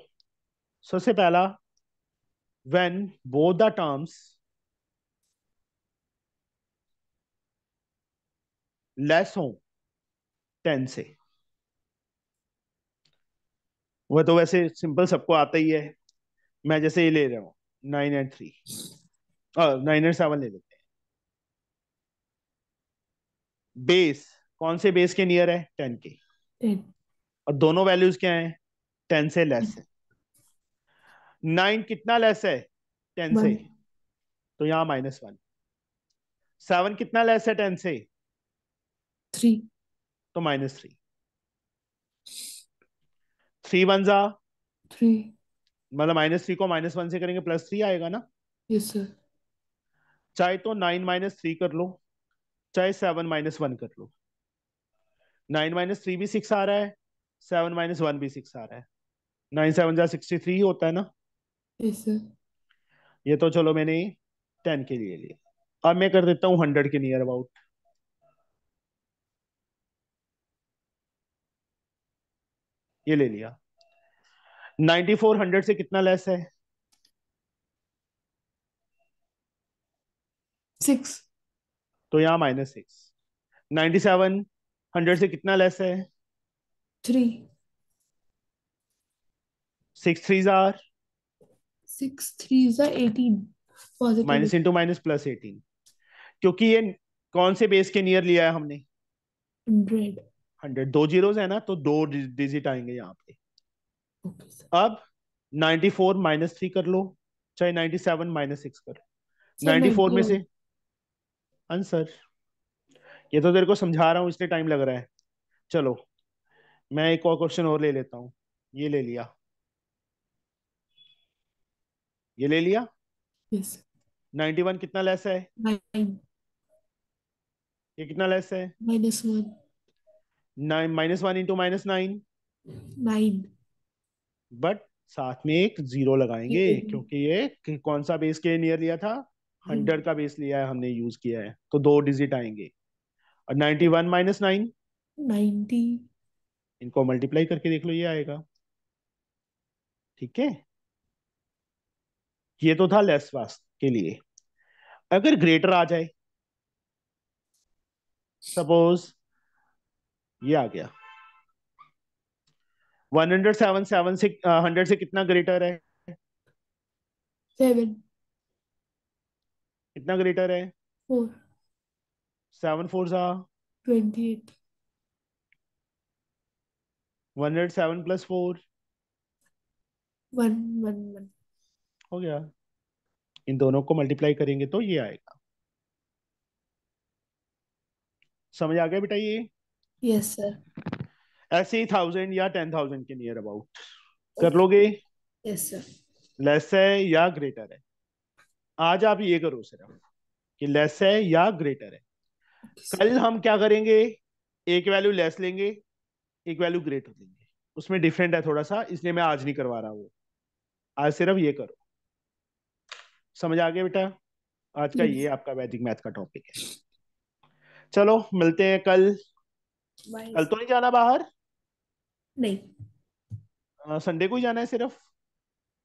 सबसे पहला when both the terms less हो टेन से वह तो वैसे सिंपल सबको आता ही है मैं जैसे ये ले रहा हूं nine and three nine and seven ले लेते हैं बेस कौन से बेस के नियर है टेन के और दोनों वैल्यूज क्या है टेन से लेस तो है नाइन कितना लेस है टेन से तो यहां माइनस वन सेवन कितना लेस है टेन से थ्री तो माइनस थ्री थ्री वन जा थ्री मतलब माइनस थ्री को माइनस वन से करेंगे प्लस थ्री आएगा ना यस सर चाहे तो नाइन माइनस थ्री कर लो चाहे सेवन माइनस वन कर लो नाइन माइनस थ्री भी सिक्स आ रहा है सेवन माइनस वन भी सिक्स आ रहा है नाइन सेवन जा सिक्सटी थ्री होता है ना यस सर ये तो चलो मैंने टेन के लिए लिया अब मैं कर देता हूँ हंड्रेड के नियर अबाउट ये ले लिया नाइन्टी फोर हंड्रेड से कितना लेस है सिक्स तो यहाँ minus six ninety seven hundred से कितना लेस है थ्री सिक्स थ्री जार सिक्स थ्री जार eighteen minus into minus plus eighteen क्योंकि ये कौन से बेस के नियर लिया है हमने हंड्रेड हंड्रेड दो जीरोस है ना तो दो डिजिट आएंगे यहाँ पे अब 94 फोर माइनस थ्री कर लो चाहे 97 सेवन माइनस सिक्स कर लो नाइन्टी फोर में से आंसर ये तो तेरे को समझा रहा हूँ इसलिए टाइम लग रहा है चलो मैं एक और क्वेश्चन और ले लेता हूँ ये ले लिया ये ले लिया yes. वन कितना लेस है Nine. ये कितना लेस है minus one nine minus one into minus nine nine but साथ में एक जीरो लगाएंगे हम्म, हम्म। क्योंकि ये कौन सा बेस के नियर लिया था हंड्रेड हम्म। का बेस लिया है हमने यूज किया है तो दो डिजिट आएंगे और ninety one minus nine ninety इनको मल्टीप्लाई करके देख लो ये आएगा ठीक है ये तो था लेस वास के लिए अगर ग्रेटर आ जाए सपोज ये आ गया वन हंड्रेड सेवन सेवन से हंड्रेड से कितना ग्रेटर है सेवन कितना ग्रेटर है फोर सेवन फोर सा twenty eight one hundred seven plus four one one one हो गया इन दोनों को मल्टीप्लाई करेंगे तो ये आएगा समझ आ गया बेटा ये यस सर ऐसे ही थाउजेंड या टेन थाउजेंड के नियर अबाउट कर लोगे yes, लेस है या ग्रेटर है आज आप ये करो सिर्फ कि लेस है या ग्रेटर है कल हम क्या करेंगे एक वैल्यू लेस लेंगे एक वैल्यू ग्रेटर लेंगे उसमें डिफरेंट है थोड़ा सा इसलिए मैं आज नहीं करवा रहा वो आज सिर्फ ये करो समझ आ गया बेटा आज का ये आपका वैदिक मैथ का टॉपिक है चलो मिलते हैं कल कल तो नहीं जाना बाहर नहीं संडे को ही जाना है सिर्फ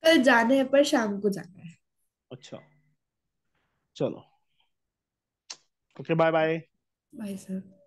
कल जाना है पर शाम को जाना है अच्छा चलो okay bye bye bye sir